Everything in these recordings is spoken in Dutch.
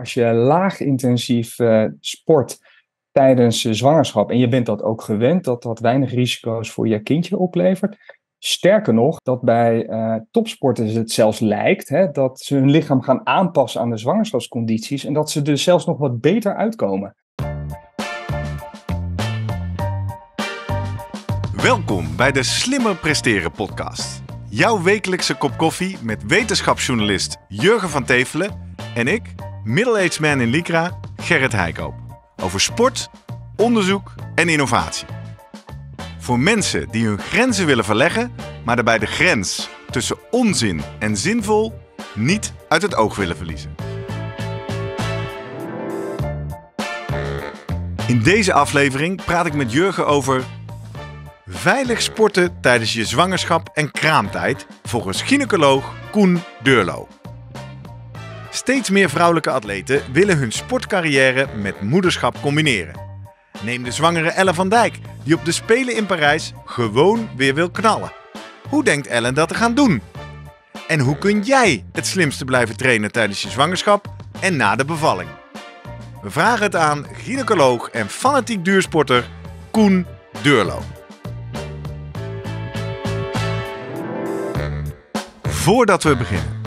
als je laag intensief eh, sport tijdens eh, zwangerschap en je bent dat ook gewend, dat dat weinig risico's voor je kindje oplevert. Sterker nog, dat bij uh, topsporters het zelfs lijkt hè, dat ze hun lichaam gaan aanpassen aan de zwangerschapscondities en dat ze dus zelfs nog wat beter uitkomen. Welkom bij de Slimmer Presteren podcast. Jouw wekelijkse kop koffie met wetenschapsjournalist Jurgen van Tevelen en ik, Middle-aged Man in Lycra, Gerrit Heikoop. Over sport, onderzoek en innovatie. Voor mensen die hun grenzen willen verleggen, maar daarbij de grens tussen onzin en zinvol niet uit het oog willen verliezen. In deze aflevering praat ik met Jurgen over veilig sporten tijdens je zwangerschap en kraamtijd volgens gynaecoloog Koen Deurlo. Steeds meer vrouwelijke atleten willen hun sportcarrière met moederschap combineren. Neem de zwangere Ellen van Dijk, die op de Spelen in Parijs gewoon weer wil knallen. Hoe denkt Ellen dat te gaan doen? En hoe kun jij het slimste blijven trainen tijdens je zwangerschap en na de bevalling? We vragen het aan gynaecoloog en fanatiek duursporter Koen Deurlo. Voordat we beginnen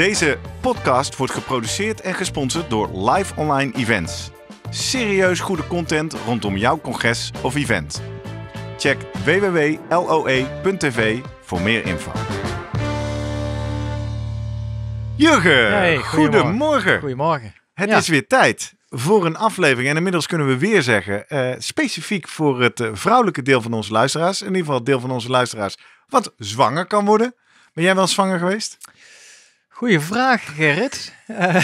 Deze podcast wordt geproduceerd en gesponsord door Live Online Events. Serieus goede content rondom jouw congres of event. Check www.loe.tv voor meer info. Jurgen, hey, goedemorgen. goedemorgen. Het is weer tijd voor een aflevering. En inmiddels kunnen we weer zeggen, eh, specifiek voor het eh, vrouwelijke deel van onze luisteraars, in ieder geval het deel van onze luisteraars wat zwanger kan worden. Ben jij wel zwanger geweest? Goeie vraag, Gerrit. Eh,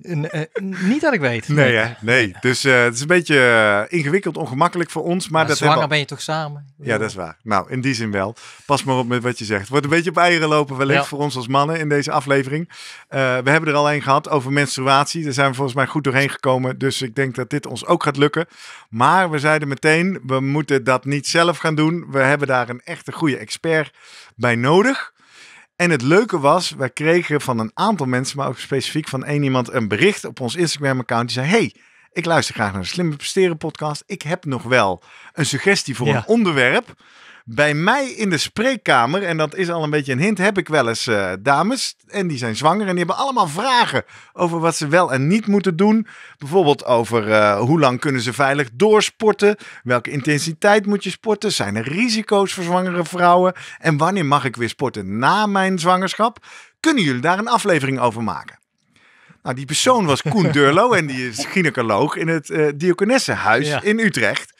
eh, niet dat ik weet. Nee, nee. Dus eh, het is een beetje ingewikkeld, ongemakkelijk voor ons. Maar, maar dat zwanger ben je toch samen? Ja, dat is waar. Nou, in die zin wel. Pas maar op met wat je zegt. Wordt een beetje op eieren lopen wellicht voor ons als mannen in deze aflevering. we hebben er al een gehad over menstruatie. Daar zijn we volgens mij goed doorheen gekomen. Dus ik denk dat dit ons ook gaat lukken. Maar we zeiden meteen, we moeten dat niet zelf gaan doen. We hebben daar een echte goede expert bij nodig. En het leuke was, wij kregen van een aantal mensen, maar ook specifiek van één iemand, een bericht op ons Instagram-account. Die zei: Hey, ik luister graag naar de Slimme Presteren podcast. Ik heb nog wel een suggestie voor een onderwerp. Bij mij in de spreekkamer, en dat is al een beetje een hint, heb ik wel eens eh, dames. En die zijn zwanger en die hebben allemaal vragen over wat ze wel en niet moeten doen. Bijvoorbeeld over eh, hoe lang kunnen ze veilig doorsporten? Welke intensiteit moet je sporten? Zijn er risico's voor zwangere vrouwen? En wanneer mag ik weer sporten na mijn zwangerschap? Kunnen jullie daar een aflevering over maken? Nou, die persoon was Koen Durlo en die is gynaecoloog in het uh, in Utrecht.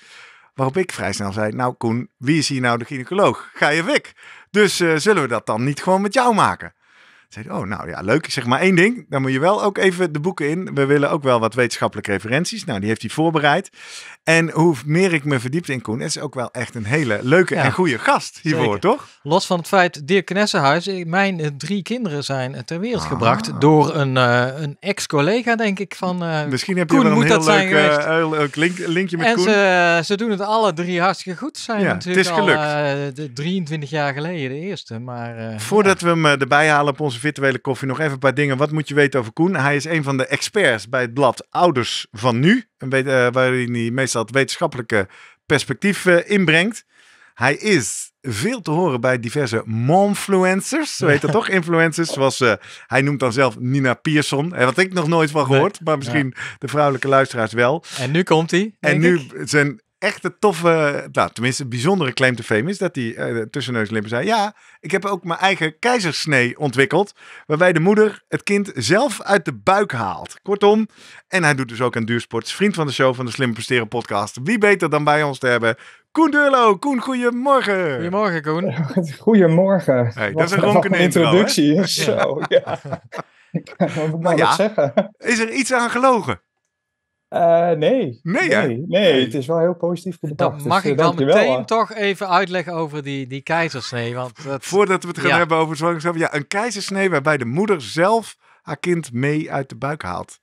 Waarop ik vrij snel zei, nou Koen, wie is hier nou de gynaecoloog? Ga je weg. Dus eh, zullen we dat dan niet gewoon met jou maken? zei oh nou ja, leuk. zeg maar één ding, dan moet je wel ook even de boeken in. We willen ook wel wat wetenschappelijke referenties. Nou, die heeft hij voorbereid. En hoe meer ik me verdiepte in Koen, is ook wel echt een hele leuke en goede gast hiervoor, toch? Los van het feit, Dirk Knessenhuis, eh, mijn eh, drie kinderen zijn eh, ter wereld ah. gebracht door een, een ex-collega, denk ik, van uh, Misschien heb Koen, je wel een heel leuk, heel leuk, linkje met en Koen. Ze, ze doen het alle drie hartstikke goed. Zijn natuurlijk het is gelukt. 23 jaar geleden de eerste, maar... Voordat we hem erbij halen op onze virtuele koffie nog even een paar dingen. Wat moet je weten over Koen? Hij is een van de experts bij het blad Ouders van Nu. Eh, waarin hij meestal het wetenschappelijke perspectief eh, inbrengt. Hij is veel te horen bij diverse momfluencers. Zo heet dat toch? Influencers. Zoals eh, hij noemt dan zelf Nina Pierson. En wat ik nog nooit van gehoord. Maar misschien de vrouwelijke luisteraars wel. En nu komt hij. En nu zijn echt een toffe, nou tenminste een bijzondere claim te fame is dat hij uh, tussen neus en lippen zei: Ja, ik heb ook mijn eigen keizersnee ontwikkeld. Waarbij de moeder het kind zelf uit de buik haalt. Kortom, en hij doet dus ook een duursport. Vriend van de show van de Slim Presteren podcast. Wie beter dan bij ons te hebben? Koen Durlo. Koen, goedemorgen. Goedemorgen, Koen. Goedemorgen. dat is een ronkende introductie. Zo, ja. ja. ik zeggen? Is er iets aan gelogen? Eh, nee. Nee, nee, het is wel heel positief dus, mag eh, ik dan meteen toch even uitleggen over die, die keizersnee. Want Voordat we het gaan hebben over zwangerschap. Ja, een keizersnee waarbij de moeder zelf haar kind mee uit de buik haalt.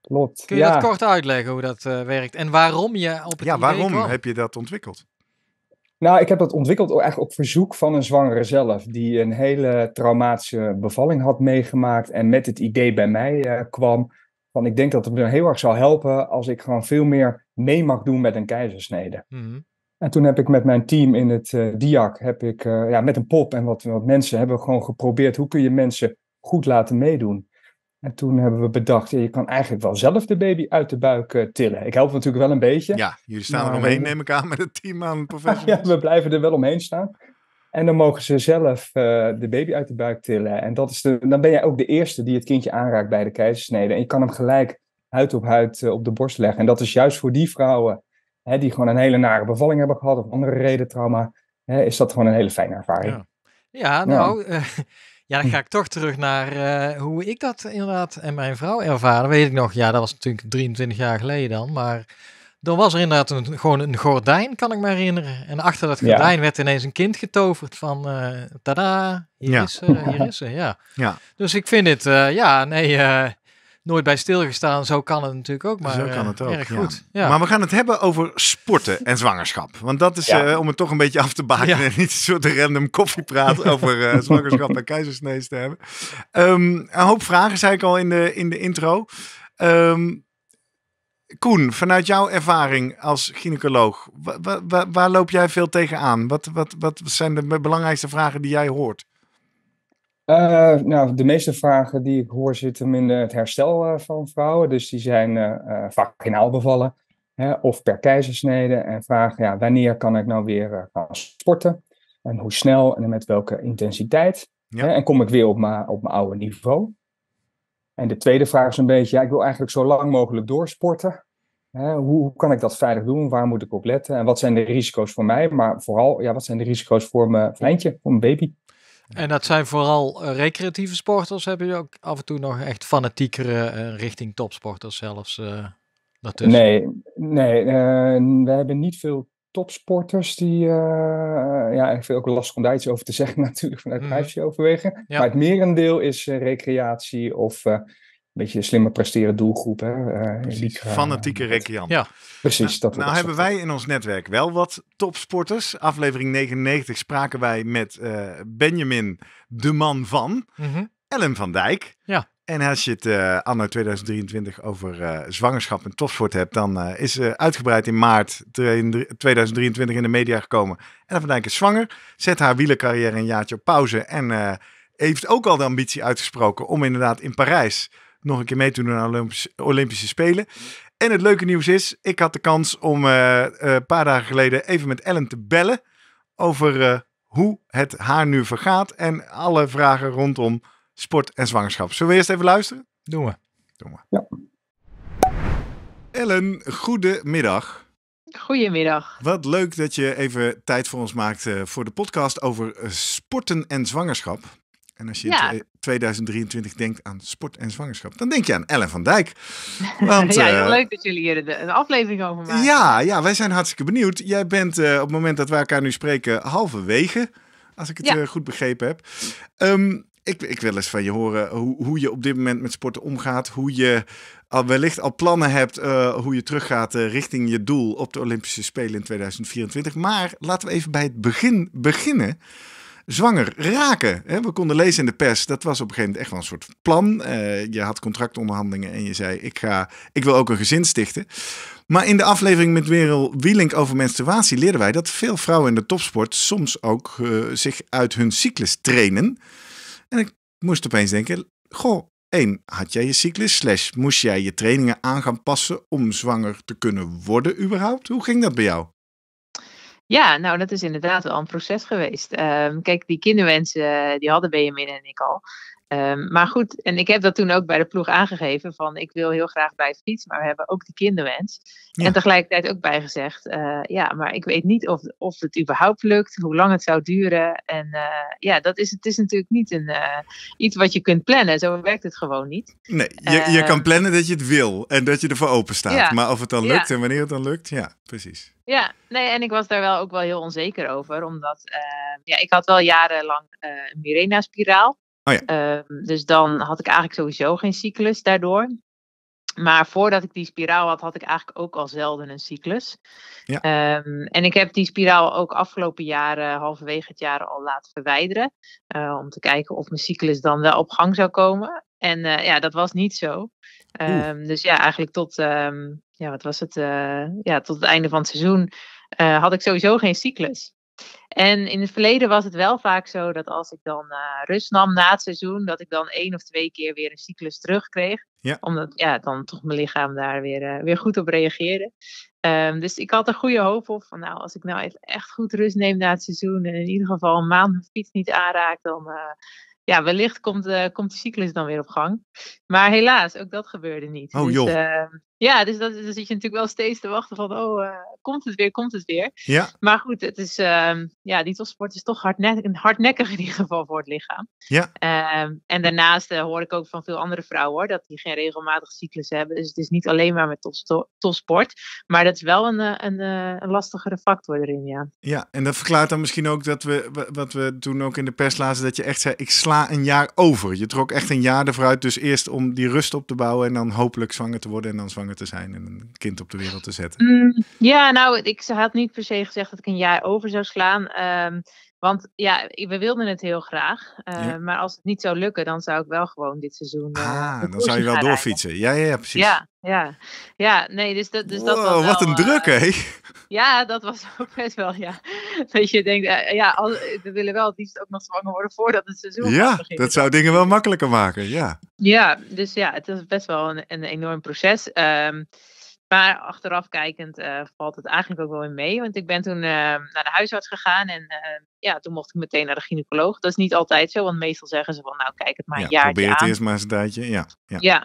Klopt. Kun je dat kort uitleggen hoe dat eh, werkt en waarom je op het Ja, waarom heb je dat ontwikkeld? Nou, ik heb dat ontwikkeld echt op verzoek van een zwangere zelf, die een hele traumatische bevalling had meegemaakt en met het idee bij mij kwam van ik denk dat het me heel erg zou helpen als ik gewoon veel meer mee mag doen met een keizersnede. Mhm. En toen heb ik met mijn team in het uh, eh, DIAC, heb ik, eh, ja, met een pop en wat, wat mensen, hebben gewoon geprobeerd hoe kun je mensen goed laten meedoen. En toen hebben we bedacht, je kan eigenlijk wel zelf de baby uit de buik eh, tillen. Ik help natuurlijk wel een beetje. Ja, jullie staan er omheen, neem ik aan, met het team aan professionals. ja, we blijven er wel omheen staan. En dan mogen ze zelf eh, de baby uit de buik tillen. En dat is de, dan ben jij ook de eerste die het kindje aanraakt bij de keizersnede. En je kan hem gelijk huid op huid eh, op de borst leggen. En dat is juist voor die vrouwen hè, die gewoon een hele nare bevalling hebben gehad of andere reden trauma, hè, is dat gewoon een hele fijne ervaring. Ja, nou, ja. Eh, ja. dan ga ik toch terug naar hoe ik dat inderdaad en mijn vrouw ervaren. Weet ik nog, ja, dat was natuurlijk 23 jaar geleden dan, maar dan was er inderdaad een, gewoon een gordijn, kan ik me herinneren. En achter dat gordijn werd ineens een kind getoverd van, eh, tada, hier, is, uh, hier is ze, ja. ja. Dus ik vind het, eh, ja, nee, eh, nooit bij stilgestaan. Zo kan het natuurlijk ook, maar Zo kan het ook, goed. Ja. Maar we gaan het hebben over sporten en zwangerschap. Want dat is, om het toch een beetje af te baken en niet een soort random koffiepraat over zwangerschap en keizersnees te hebben. Ehm, een hoop vragen, zei ik al in de, in de intro. Ehm, Koen, vanuit jouw ervaring als gynaecoloog, waar, loop jij veel tegenaan? Wat, wat, wat zijn de belangrijkste vragen die jij hoort? Eh, nou, de meeste vragen die ik hoor zitten hem in het herstel eh, van vrouwen. Dus die zijn uh, eh, vaginaal bevallen hè, of per keizersnede. En vragen, ja, wanneer kan ik nou weer gaan sporten? En hoe snel en met welke intensiteit? Hè, en kom ik weer op mijn op oude niveau? En de tweede vraag is een beetje, ja, ik wil eigenlijk zo lang mogelijk doorsporten hoe, kan ik dat veilig doen? Waar moet ik op letten? En wat zijn de risico's voor mij? Maar vooral, ja, wat zijn de risico's voor mijn kleintje, voor mijn baby? En dat zijn vooral eh, recreatieve sporters? Heb je ook af en toe nog echt fanatiekere eh, richting topsporters zelfs? Eh, nee, nee we hebben niet veel topsporters die. ja, ik vind ook lastig om daar iets over te zeggen, natuurlijk, vanuit mm. overwegen. Maar het merendeel is recreatie of beetje slimmer presteren doelgroep. Hè, eh, eh, fanatieke recreant. Ja. Precies. Nou, dat, nou hebben wij in ons netwerk wel wat topsporters. Aflevering 99 spraken wij met eh, Benjamin, de man van. Mhm. Ellen van Dijk. Ja. En als je het anno 2023 over zwangerschap en topsport hebt, dan is is uitgebreid in maart 2023 in de media gekomen. Ellen van Dijk is zwanger, zet haar wielercarrière een jaartje op pauze en heeft ook al de ambitie uitgesproken om inderdaad in Parijs nog een keer mee te doen aan de Olympische, Olympische Spelen. En het leuke nieuws is, ik had de kans om eh, eh, een paar dagen geleden even met Ellen te bellen over eh, hoe het haar nu vergaat en alle vragen rondom sport en zwangerschap. Zullen we eerst even luisteren? Doen we. Doen we. Ja. Ellen, goedemiddag. Goedemiddag. Wat leuk dat je even tijd voor ons maakt voor de podcast over sporten en zwangerschap. En als je ja. het 2023 denkt aan sport en zwangerschap, dan denk je aan Ellen van Dijk. Want, ja, uh, leuk dat jullie hier een aflevering over maken. Ja, ja, wij zijn hartstikke benieuwd. Jij bent eh, op het moment dat wij elkaar nu spreken halverwege, als ik het eh, goed begrepen heb. Ehm, ik, ik, wil eens van je horen hoe, hoe, je op dit moment met sporten omgaat. Hoe je al wellicht al plannen hebt hoe je teruggaat uh, richting je doel op de Olympische Spelen in 2024. Maar laten we even bij het begin beginnen zwanger raken. We konden lezen in de pers, dat was op een gegeven moment echt wel een soort plan. Eh, je had contractonderhandelingen en je zei, ik, ga, ik wil ook een gezin stichten. Maar in de aflevering met wereld Wielink over menstruatie leerden wij dat veel vrouwen in de topsport soms ook eh, zich uit hun cyclus trainen. En ik moest opeens denken, goh, één, had jij je cyclus? moest jij je trainingen aan gaan passen om zwanger te kunnen worden überhaupt? Hoe ging dat bij jou? Ja, nou dat is inderdaad wel een proces geweest. Ehm, kijk, die kinderwensen eh, die hadden Benjamin en ik al. Ehm, maar goed, en ik heb dat toen ook bij de ploeg aangegeven van ik wil heel graag bij het fiets, maar we hebben ook de kinderwens. En tegelijkertijd ook bijgezegd, uh, ja, maar ik weet niet of, of het überhaupt lukt, hoe lang het zou duren. En eh, ja, dat is, het is natuurlijk niet een, eh, iets wat je kunt plannen, zo werkt het gewoon niet. Nee, je, je kan plannen dat je het wil en dat je ervoor open staat, maar of het dan lukt en wanneer het dan lukt, ja, precies. Ja, nee, en ik was daar wel ook wel heel onzeker over, omdat ja, ik had wel jarenlang een Mirena-spiraal. Oh ehm, dus dan had ik eigenlijk sowieso geen cyclus daardoor. Maar voordat ik die spiraal had, had ik eigenlijk ook al zelden een cyclus. Ja. Ehm, en ik heb die spiraal ook afgelopen jaren, halverwege het jaar, al laten verwijderen. Eh, om te kijken of mijn cyclus dan wel op gang zou komen. En eh, ja, dat was niet zo. Ehm, dus ja, eigenlijk tot, ja, wat was het? Eh, ja, tot het einde van het seizoen had ik sowieso geen cyclus. En in het verleden was het wel vaak zo dat als ik dan eh, rust nam na het seizoen, dat ik dan één of twee keer weer een cyclus terugkreeg. Ja. Omdat ja, dan toch mijn lichaam daar weer, eh, weer goed op reageerde. Ehm, dus ik had er goede hoop op van nou, als ik nou even echt goed rust neem na het seizoen en in ieder geval een maand mijn fiets niet aanraak, dan eh, ja, wellicht komt, komt de cyclus dan weer op gang. Maar helaas, ook dat gebeurde niet. Oh, dus, joh. Ehm, ja, dus dat, dan zit je natuurlijk wel steeds te wachten van, oh, eh, komt het weer, komt het weer. Ja. Maar goed, het is, ehm, ja, die topsport is toch een hardnekkig in ieder geval voor het lichaam. Ja. Ehm, en daarnaast eh, hoor ik ook van veel andere vrouwen hoor, dat die geen regelmatige cyclus hebben. Dus het is niet alleen maar met topsport, maar dat is wel een, eh, een, een, lastigere factor erin, ja. Ja, en dat verklaart dan misschien ook dat we, wat we toen ook in de pers lazen, dat je echt zei, ik sla een jaar over. Je trok echt een jaar ervoor uit, dus eerst om die rust op te bouwen en dan hopelijk zwanger te worden en dan zwanger te zijn en een kind op de wereld te zetten? Mm, ja, nou, ik had niet per se gezegd dat ik een jaar over zou slaan. Um, want ja, we wilden het heel graag. Eh, maar als het niet zou lukken, dan zou ik wel gewoon dit seizoen. Eh, ah, dan zou je wel doorfietsen. Ja, ja, precies. Ja, ja. ja nee, dus dat, dus dat was. Wel, wat een eh, druk, hè? Ja, dat was ook best wel, ja. Dat je denkt, ja, we willen wel het liefst ook nog zwanger worden voordat het seizoen ja, begint. Ja, dat zou dingen wel makkelijker maken, ja. Ja, dus ja, het is best wel een, een enorm proces. Ehm, maar achteraf kijkend eh, valt het eigenlijk ook wel in mee. Want ik ben toen eh, naar de huisarts gegaan en eh, ja, toen mocht ik meteen naar de gynaecoloog. Dat is niet altijd zo, want meestal zeggen ze van nou kijk het maar ja, een aan. probeer het eerst maar eens een tijdje, ja. Ja,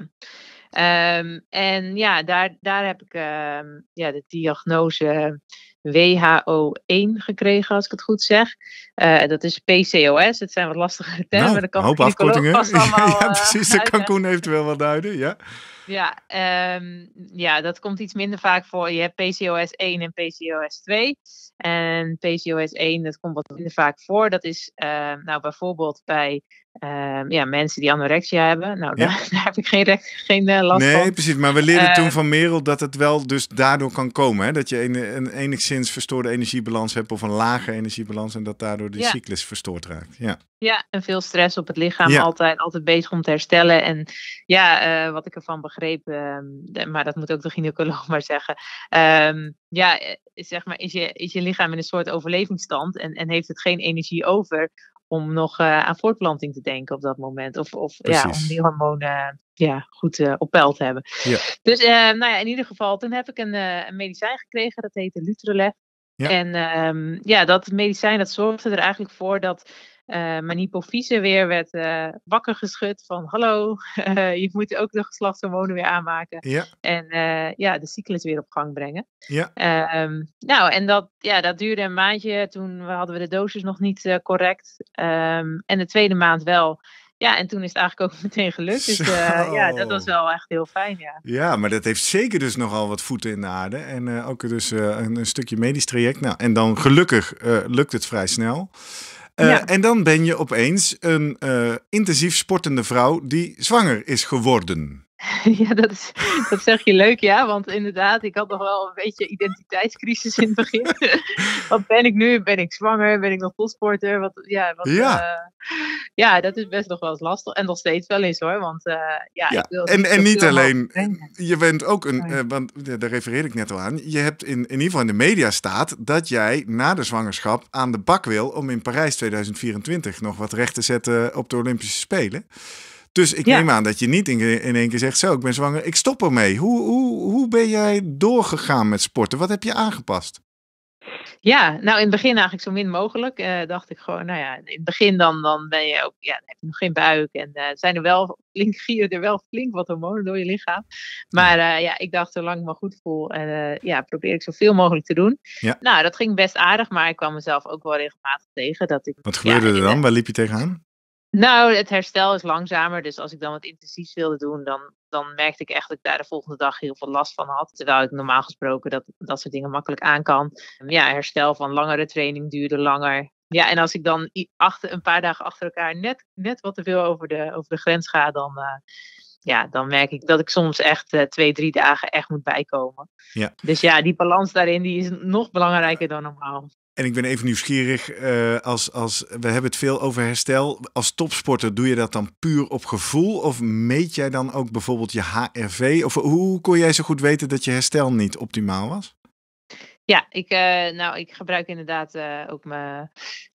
ehm, en ja, daar, daar heb ik ehm, ja, de diagnose WHO1 gekregen, als ik het goed zeg. Eh, dat is PCOS. Het zijn wat lastige termen. Nou, dat kan een hoop afkortingen. ja, eh, precies. Dat kan Koen eventueel wel duiden. Ja, ja, ehm, ja, dat komt iets minder vaak voor. Je hebt PCOS 1 en PCOS 2. En PCOS 1, dat komt wat minder vaak voor. Dat is ehm, nou bijvoorbeeld bij ehm, ja, mensen die anorexia hebben. Nou, daar, heb ik geen, geen eh, last nee, van. Nee, precies. Maar we leerden toen van Merel dat het wel dus daardoor kan komen. Hè? Dat je een, een, enig, enigszins verstoorde energiebalans hebben of een lage energiebalans en dat daardoor de cyclus verstoord raakt. Ja. ja, en veel stress op het lichaam, altijd, altijd bezig om te herstellen. En ja, eh, wat ik ervan begreep, ehm, maar dat moet ook de gynaecoloog maar zeggen. Ehm, ja, eh, zeg maar, is je, is je lichaam in een soort overlevingsstand en, en heeft het geen energie over om nog eh, aan voortplanting te denken op dat moment. Of, of ja, om die hormonen ja, goed eh, op peil te hebben. Ja. Dus eh, nou ja, in ieder geval, toen heb ik een, een medicijn gekregen, dat heette Lutrelef. En ehm, ja, dat medicijn dat zorgde er eigenlijk voor dat uh, maar weer werd eh, wakker geschud van hallo, eh, je moet ook de geslachtshormonen weer aanmaken. En ja, de cyclus weer op gang brengen. Ja. Ehm, nou, en dat, ja, dat duurde een maandje. Toen hadden we de dosis nog niet correct. Ehm, en de tweede maand wel. Ja, en toen is het eigenlijk ook meteen gelukt. Dus ja, dat was wel echt heel fijn, ja. Ja, maar dat heeft zeker dus nogal wat voeten in de aarde. En uh, ook dus een, een, stukje medisch traject. Nou, en dan gelukkig lukt het vrij snel. Eh, en dan ben je opeens een eh, intensief sportende vrouw die zwanger is geworden. Ja, dat, is, dat zeg je leuk, ja. Want inderdaad, ik had nog wel een beetje identiteitscrisis in het begin. wat ben ik nu? Ben ik zwanger? Ben ik nog topsporter? Wat, ja, wat, ja. Eh, ja, dat is best nog wel eens lastig. En nog steeds wel eens hoor. Want eh, ja, Ik wil en, en niet alleen. Je bent ook een, eh, want daar refereer ik net al aan. Je hebt in, in ieder geval in de media staat dat jij na de zwangerschap aan de bak wil om in Parijs 2024 nog wat recht te zetten op de Olympische Spelen. Dus ik neem aan dat je niet in, één keer zegt: Zo, ik ben zwanger, ik stop ermee. Hoe, hoe, hoe ben jij doorgegaan met sporten? Wat heb je aangepast? Ja, nou in het begin eigenlijk zo min mogelijk. Eh, dacht ik gewoon, nou ja, in het begin dan, dan ben je ook, ja, heb je nog geen buik. En uh, zijn er wel flink, gieren er wel flink wat hormonen door je lichaam. Maar eh, ja, ik dacht, zolang ik me goed voel, ja, probeer ik zoveel mogelijk te doen. Ja. Nou, dat ging best aardig, maar ik kwam mezelf ook wel regelmatig tegen. Dat ik, wat gebeurde er dan? Waar liep je tegenaan? Nou, het herstel is langzamer. Dus als ik dan wat intensiefs wilde doen, dan, dan merkte ik echt dat ik daar de volgende dag heel veel last van had. Terwijl ik normaal gesproken dat, dat soort dingen makkelijk aan kan. Ja, herstel van langere training duurde langer. Ja, en als ik dan achter, een paar dagen achter elkaar net, net wat te veel over de, over de grens ga, dan, eh, ja, dan merk ik dat ik soms echt eh, twee, drie dagen echt moet bijkomen. Ja. Dus ja, die balans daarin die is nog belangrijker dan normaal. En ik ben even nieuwsgierig, eh, als, als, we hebben het veel over herstel. Als topsporter doe je dat dan puur op gevoel? Of meet jij dan ook bijvoorbeeld je HRV? Of hoe kon jij zo goed weten dat je herstel niet optimaal was? Ja, ik, eh, nou, ik gebruik inderdaad eh, ook mijn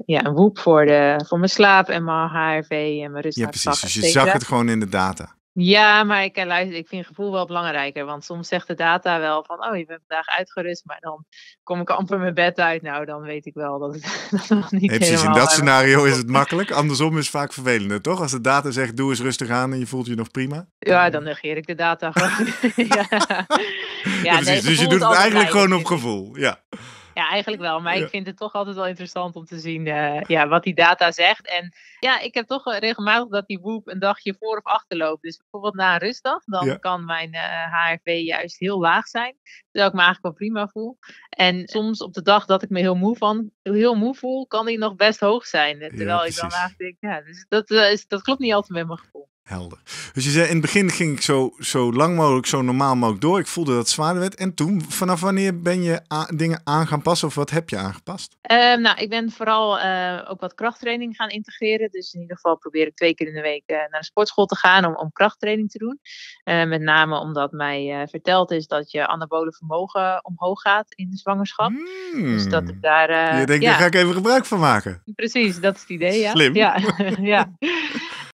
ja, een WOEP voor, de, voor mijn slaap en mijn HRV en mijn rust. Ja, precies. Dus je zag het gewoon in de data. Ja, maar ik, eh, luister, ik vind gevoel wel belangrijker. Want soms zegt de data wel van, oh, je bent vandaag uitgerust. Maar dan kom ik amper mijn bed uit. Nou, dan weet ik wel dat het dat nog niet nee, precies, in dat eh, scenario is het makkelijk. Andersom is het vaak vervelender, toch? Als de data zegt, doe eens rustig aan en je voelt je nog prima. Ja, dan eh, negeer ik de data gewoon. ja. ja, precies. dus je doet het eigenlijk gewoon op gevoel, ja. Ja, eigenlijk wel. Maar ik vind het toch altijd wel interessant om te zien eh, ja, wat die data zegt. En ja, ik heb toch eh, regelmatig dat die Whoop een dagje voor of achter loopt. Dus bijvoorbeeld na een rustdag, dan kan mijn uh, eh, HRV juist heel laag zijn. Terwijl ik me eigenlijk wel prima voel. En soms op de dag dat ik me heel moe, van, heel moe voel, kan die nog best hoog zijn. Terwijl ik dan eigenlijk denk, ja, dus dat, is, dat klopt niet altijd met mijn gevoel. Helder. Dus je zei, in het begin ging ik zo, zo lang mogelijk, zo normaal mogelijk door. Ik voelde dat het zwaarder werd. En toen, vanaf wanneer ben je dingen aan gaan passen of wat heb je aangepast? Ehm, nou, ik ben vooral eh, ook wat krachttraining gaan integreren. Dus in ieder geval probeer ik twee keer in de week eh, naar de sportschool te gaan om, om krachttraining te doen. Eh, met name omdat mij verteld is dat je anabole vermogen omhoog gaat in de zwangerschap. Hmm. Dus dat ik daar... je denkt, ja. ga ik even gebruik van maken. Precies, dat is het idee. Ja. Slim. Ja, ja.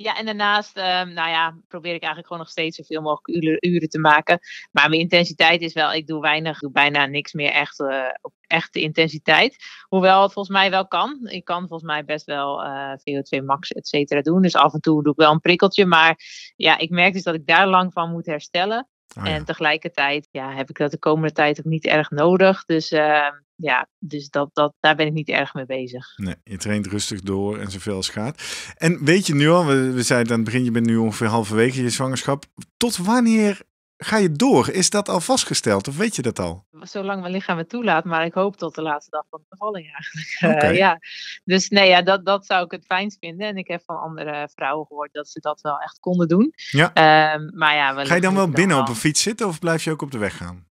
Ja, en daarnaast, ehm, nou ja, probeer ik eigenlijk gewoon nog steeds zoveel mogelijk uren, uren, te maken. Maar mijn intensiteit is wel, ik doe weinig, doe bijna niks meer echt eh, op echte intensiteit. Hoewel het volgens mij wel kan. Ik kan volgens mij best wel eh, VO2 max, et cetera, doen. Dus af en toe doe ik wel een prikkeltje. Maar ja, ik merk dus dat ik daar lang van moet herstellen. Oh en tegelijkertijd ja, heb ik dat de komende tijd ook niet erg nodig. Dus ehm, ja, dus dat, dat, daar ben ik niet erg mee bezig. Nee, je traint rustig door en zoveel als gaat. En weet je nu al, we, we zeiden aan het begin, je bent nu ongeveer halverwege je zwangerschap. Tot wanneer ga je door? Is dat al vastgesteld of weet je dat al? Zolang mijn lichaam het toelaat, maar ik hoop tot de laatste dag van de bevalling eigenlijk. ja. Dus nee, ja, dat, dat zou ik het fijnst vinden. En ik heb van andere vrouwen gehoord dat ze dat wel echt konden doen. Ja. Ehm, maar ja, ga je dan wel binnen op een fiets zitten of blijf je ook op de weg gaan?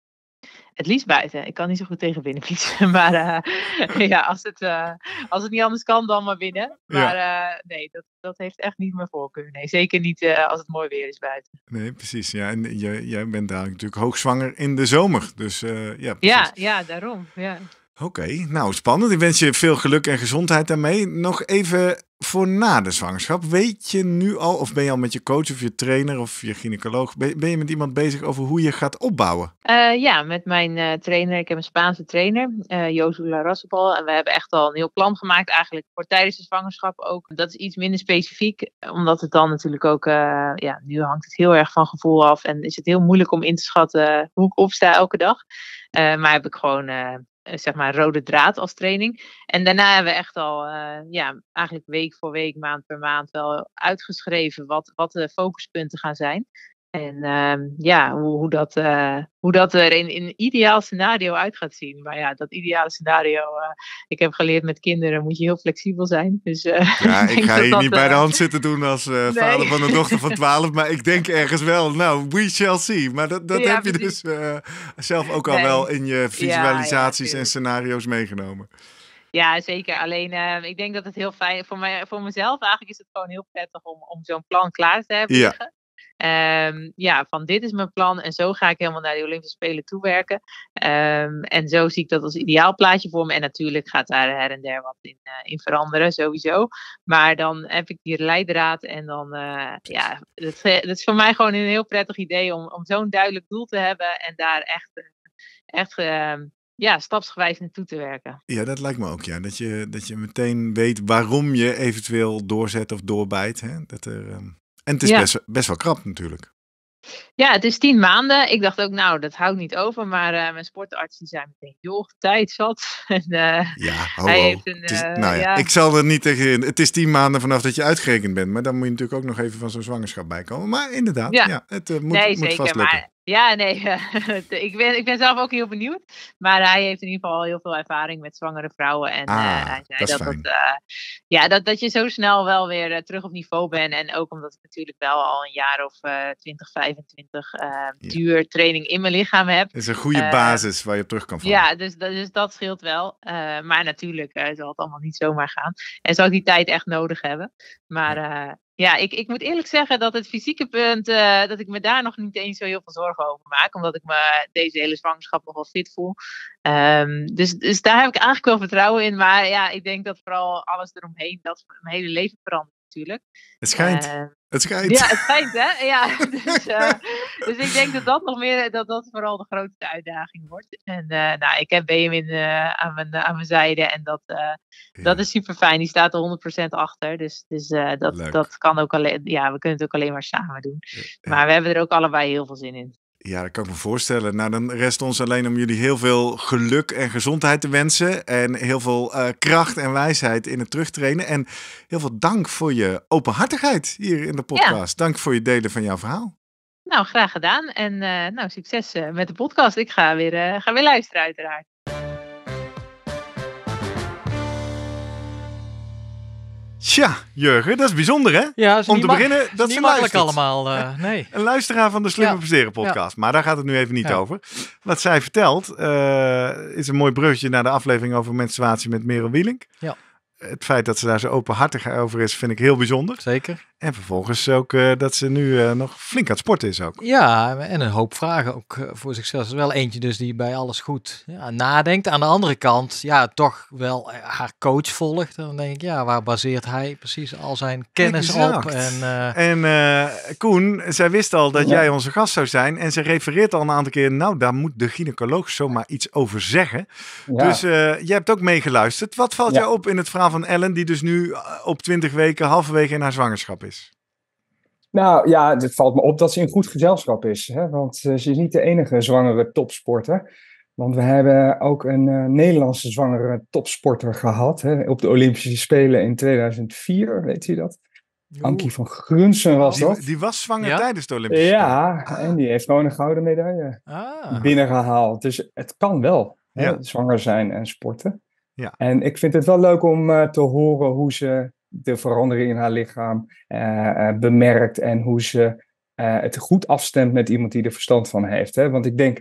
Het liefst buiten. Ik kan niet zo goed tegen binnen fietsen. Maar eh, ja, als het, eh, als het niet anders kan, dan maar binnen. Maar eh, nee, dat, dat heeft echt niet mijn voorkeur. Nee, zeker niet als het mooi weer is buiten. Nee, precies. Ja, en jij, jij bent daar natuurlijk hoogzwanger in de zomer. Dus ja, precies. Ja, ja daarom. Ja. Oké, nou spannend. Ik wens je veel geluk en gezondheid daarmee. Nog even voor na de zwangerschap. Weet je nu al, of ben je al met je coach of je trainer of je gynaecoloog, ben, je met iemand bezig over hoe je gaat opbouwen? Eh, ja, met mijn eh, trainer. Ik heb een Spaanse trainer, uh, Josu En we hebben echt al een heel plan gemaakt eigenlijk voor tijdens de zwangerschap ook. Dat is iets minder specifiek, omdat het dan natuurlijk ook, ja, nu hangt het heel erg van gevoel af. En is het heel moeilijk om in te schatten hoe ik opsta elke dag. maar heb ik gewoon eh, zeg maar rode draad als training. En daarna hebben we echt al, eh, ja, eigenlijk week voor week, maand per maand wel uitgeschreven wat, wat de focuspunten gaan zijn. En ehm, ja, hoe, hoe dat, eh, hoe dat er in, een ideaal scenario uit gaat zien. Maar ja, dat ideale scenario, eh, ik heb geleerd met kinderen moet je heel flexibel zijn. Dus, eh, ja, ik, ga je niet bij de hand zitten doen als vader van een dochter van 12. maar ik denk ergens wel, nou, we shall see. Maar dat, dat heb je dus zelf ook al wel in je visualisaties en scenario's meegenomen. Ja, zeker. Alleen ehm, ik denk dat het heel fijn voor, mij, voor mezelf eigenlijk is het gewoon heel prettig om, om zo'n plan klaar te hebben. Ja. Ehm, ja, van dit is mijn plan en zo ga ik helemaal naar de Olympische Spelen toewerken. Um, en zo zie ik dat als ideaal plaatje voor me. En natuurlijk gaat daar her en der wat in, eh, in veranderen, sowieso. Maar dan heb ik die leidraad en dan, eh, ja, eh, dat, is voor mij gewoon een heel prettig idee om, om zo'n duidelijk doel te hebben en daar echt, echt ehm, ja, stapsgewijs naartoe te werken. Ja, dat lijkt me ook. Ja. Dat, je, dat je meteen weet waarom je eventueel doorzet of doorbijt. Hè? Dat er, en het is best, best wel krap natuurlijk. Ja, het is tien maanden. Ik dacht ook, nou, dat houdt niet over. Maar eh, mijn sportarts die zei meteen, joh, tijd zat. en, eh, ja, hallo. Eh, nou ja, Ik zal er niet tegen in. Het is tien maanden vanaf dat je uitgerekend bent. Maar dan moet je natuurlijk ook nog even van zo'n zwangerschap bijkomen. Maar inderdaad, ja. het moet, nee, moet vast lukken. Ja, nee, ik, ben, ik ben zelf ook heel benieuwd. Maar hij heeft in ieder geval al heel veel ervaring met zwangere vrouwen. En eh, ah, hij zei dat, dat, eh, ja, dat, dat je zo snel wel weer eh, terug op niveau bent. En ook omdat ik natuurlijk wel al een jaar of 20, 25 duur training in mijn lichaam heb. Dat is een goede basis waar je terug kan vallen. Ja, dus, dus dat scheelt wel. maar natuurlijk zal het allemaal niet zomaar gaan. En zal ik die tijd echt nodig hebben. Maar ja, ik, ik moet eerlijk zeggen dat het fysieke punt, eh, dat ik me daar nog niet eens zo heel veel zorgen over maak. Omdat ik me deze hele zwangerschap nog wel fit voel. Ehm, dus, dus daar heb ik eigenlijk wel vertrouwen in. Maar ja, ik denk dat vooral alles eromheen, dat mijn hele leven verandert natuurlijk. Het schijnt. Ehm, het schijnt. Ja, het schijnt, hè? Ja, dus, eh, dus, ik denk dat dat nog meer, dat dat vooral de grootste uitdaging wordt. En eh, nou, ik heb Benjamin eh, aan, mijn, aan mijn zijde en dat, dat is super fijn. Die staat er 100% achter. Dus, dus dat, dat kan ook alleen, ja, we kunnen het ook alleen maar samen doen. Maar we hebben er ook allebei heel veel zin in. Ja, dat kan ik me voorstellen. Nou, dan rest ons alleen om jullie heel veel geluk en gezondheid te wensen. En heel veel eh, kracht en wijsheid in het terugtrainen. En heel veel dank voor je openhartigheid hier in de podcast. Dank voor je delen van jouw verhaal. Nou, graag gedaan. En eh, nou, succes eh, met de podcast. Ik ga weer, ga weer luisteren, uiteraard. Tja, Jurgen, dat is bijzonder hè? Om te beginnen, dat is niet makkelijk allemaal. Eh, nee. een luisteraar van de Slimme podcast. Maar daar gaat het nu even niet over. Wat zij vertelt eh, is een mooi bruggetje naar de aflevering over menstruatie met Merel Wielink. Ja. Het feit dat ze daar zo openhartig over is, vind ik heel bijzonder. Zeker. En vervolgens ook eh, dat ze nu eh, nog flink aan het sporten is ook. Ja, en een hoop vragen ook eh, voor zichzelf. Er is wel eentje dus die bij alles goed ja, nadenkt. Aan de andere kant, ja, toch wel haar coach volgt. Dan denk ik, ja, waar baseert hij precies al zijn kennis op? En, en Koen, zij wist al dat jij onze gast zou zijn. En ze refereert al een aantal keer, nou, daar moet de gynaecoloog zomaar iets over zeggen. Dus jij hebt ook meegeluisterd. Wat valt jou op in het verhaal van Ellen, die dus nu op 20 weken halverwege in haar zwangerschap is? Nou ja, het valt me op dat ze in goed gezelschap is. Hè? Want eh, ze is niet de enige zwangere topsporter. Want we hebben ook een eh, Nederlandse zwangere topsporter gehad. Hè? Op de Olympische Spelen in 2004, weet u dat? Ankie van Grunsen was dat. Die, was zwanger tijdens de Olympische Spelen. Ja, ah. en die heeft gewoon een gouden medaille ah. binnengehaald. Dus het kan wel, hè? zwanger zijn en sporten. Ja. En ik vind het wel leuk om eh, te horen hoe ze de verandering in haar lichaam eh, eh, bemerkt en hoe ze eh, het goed afstemt met iemand die er verstand van heeft. Hè? Want ik denk,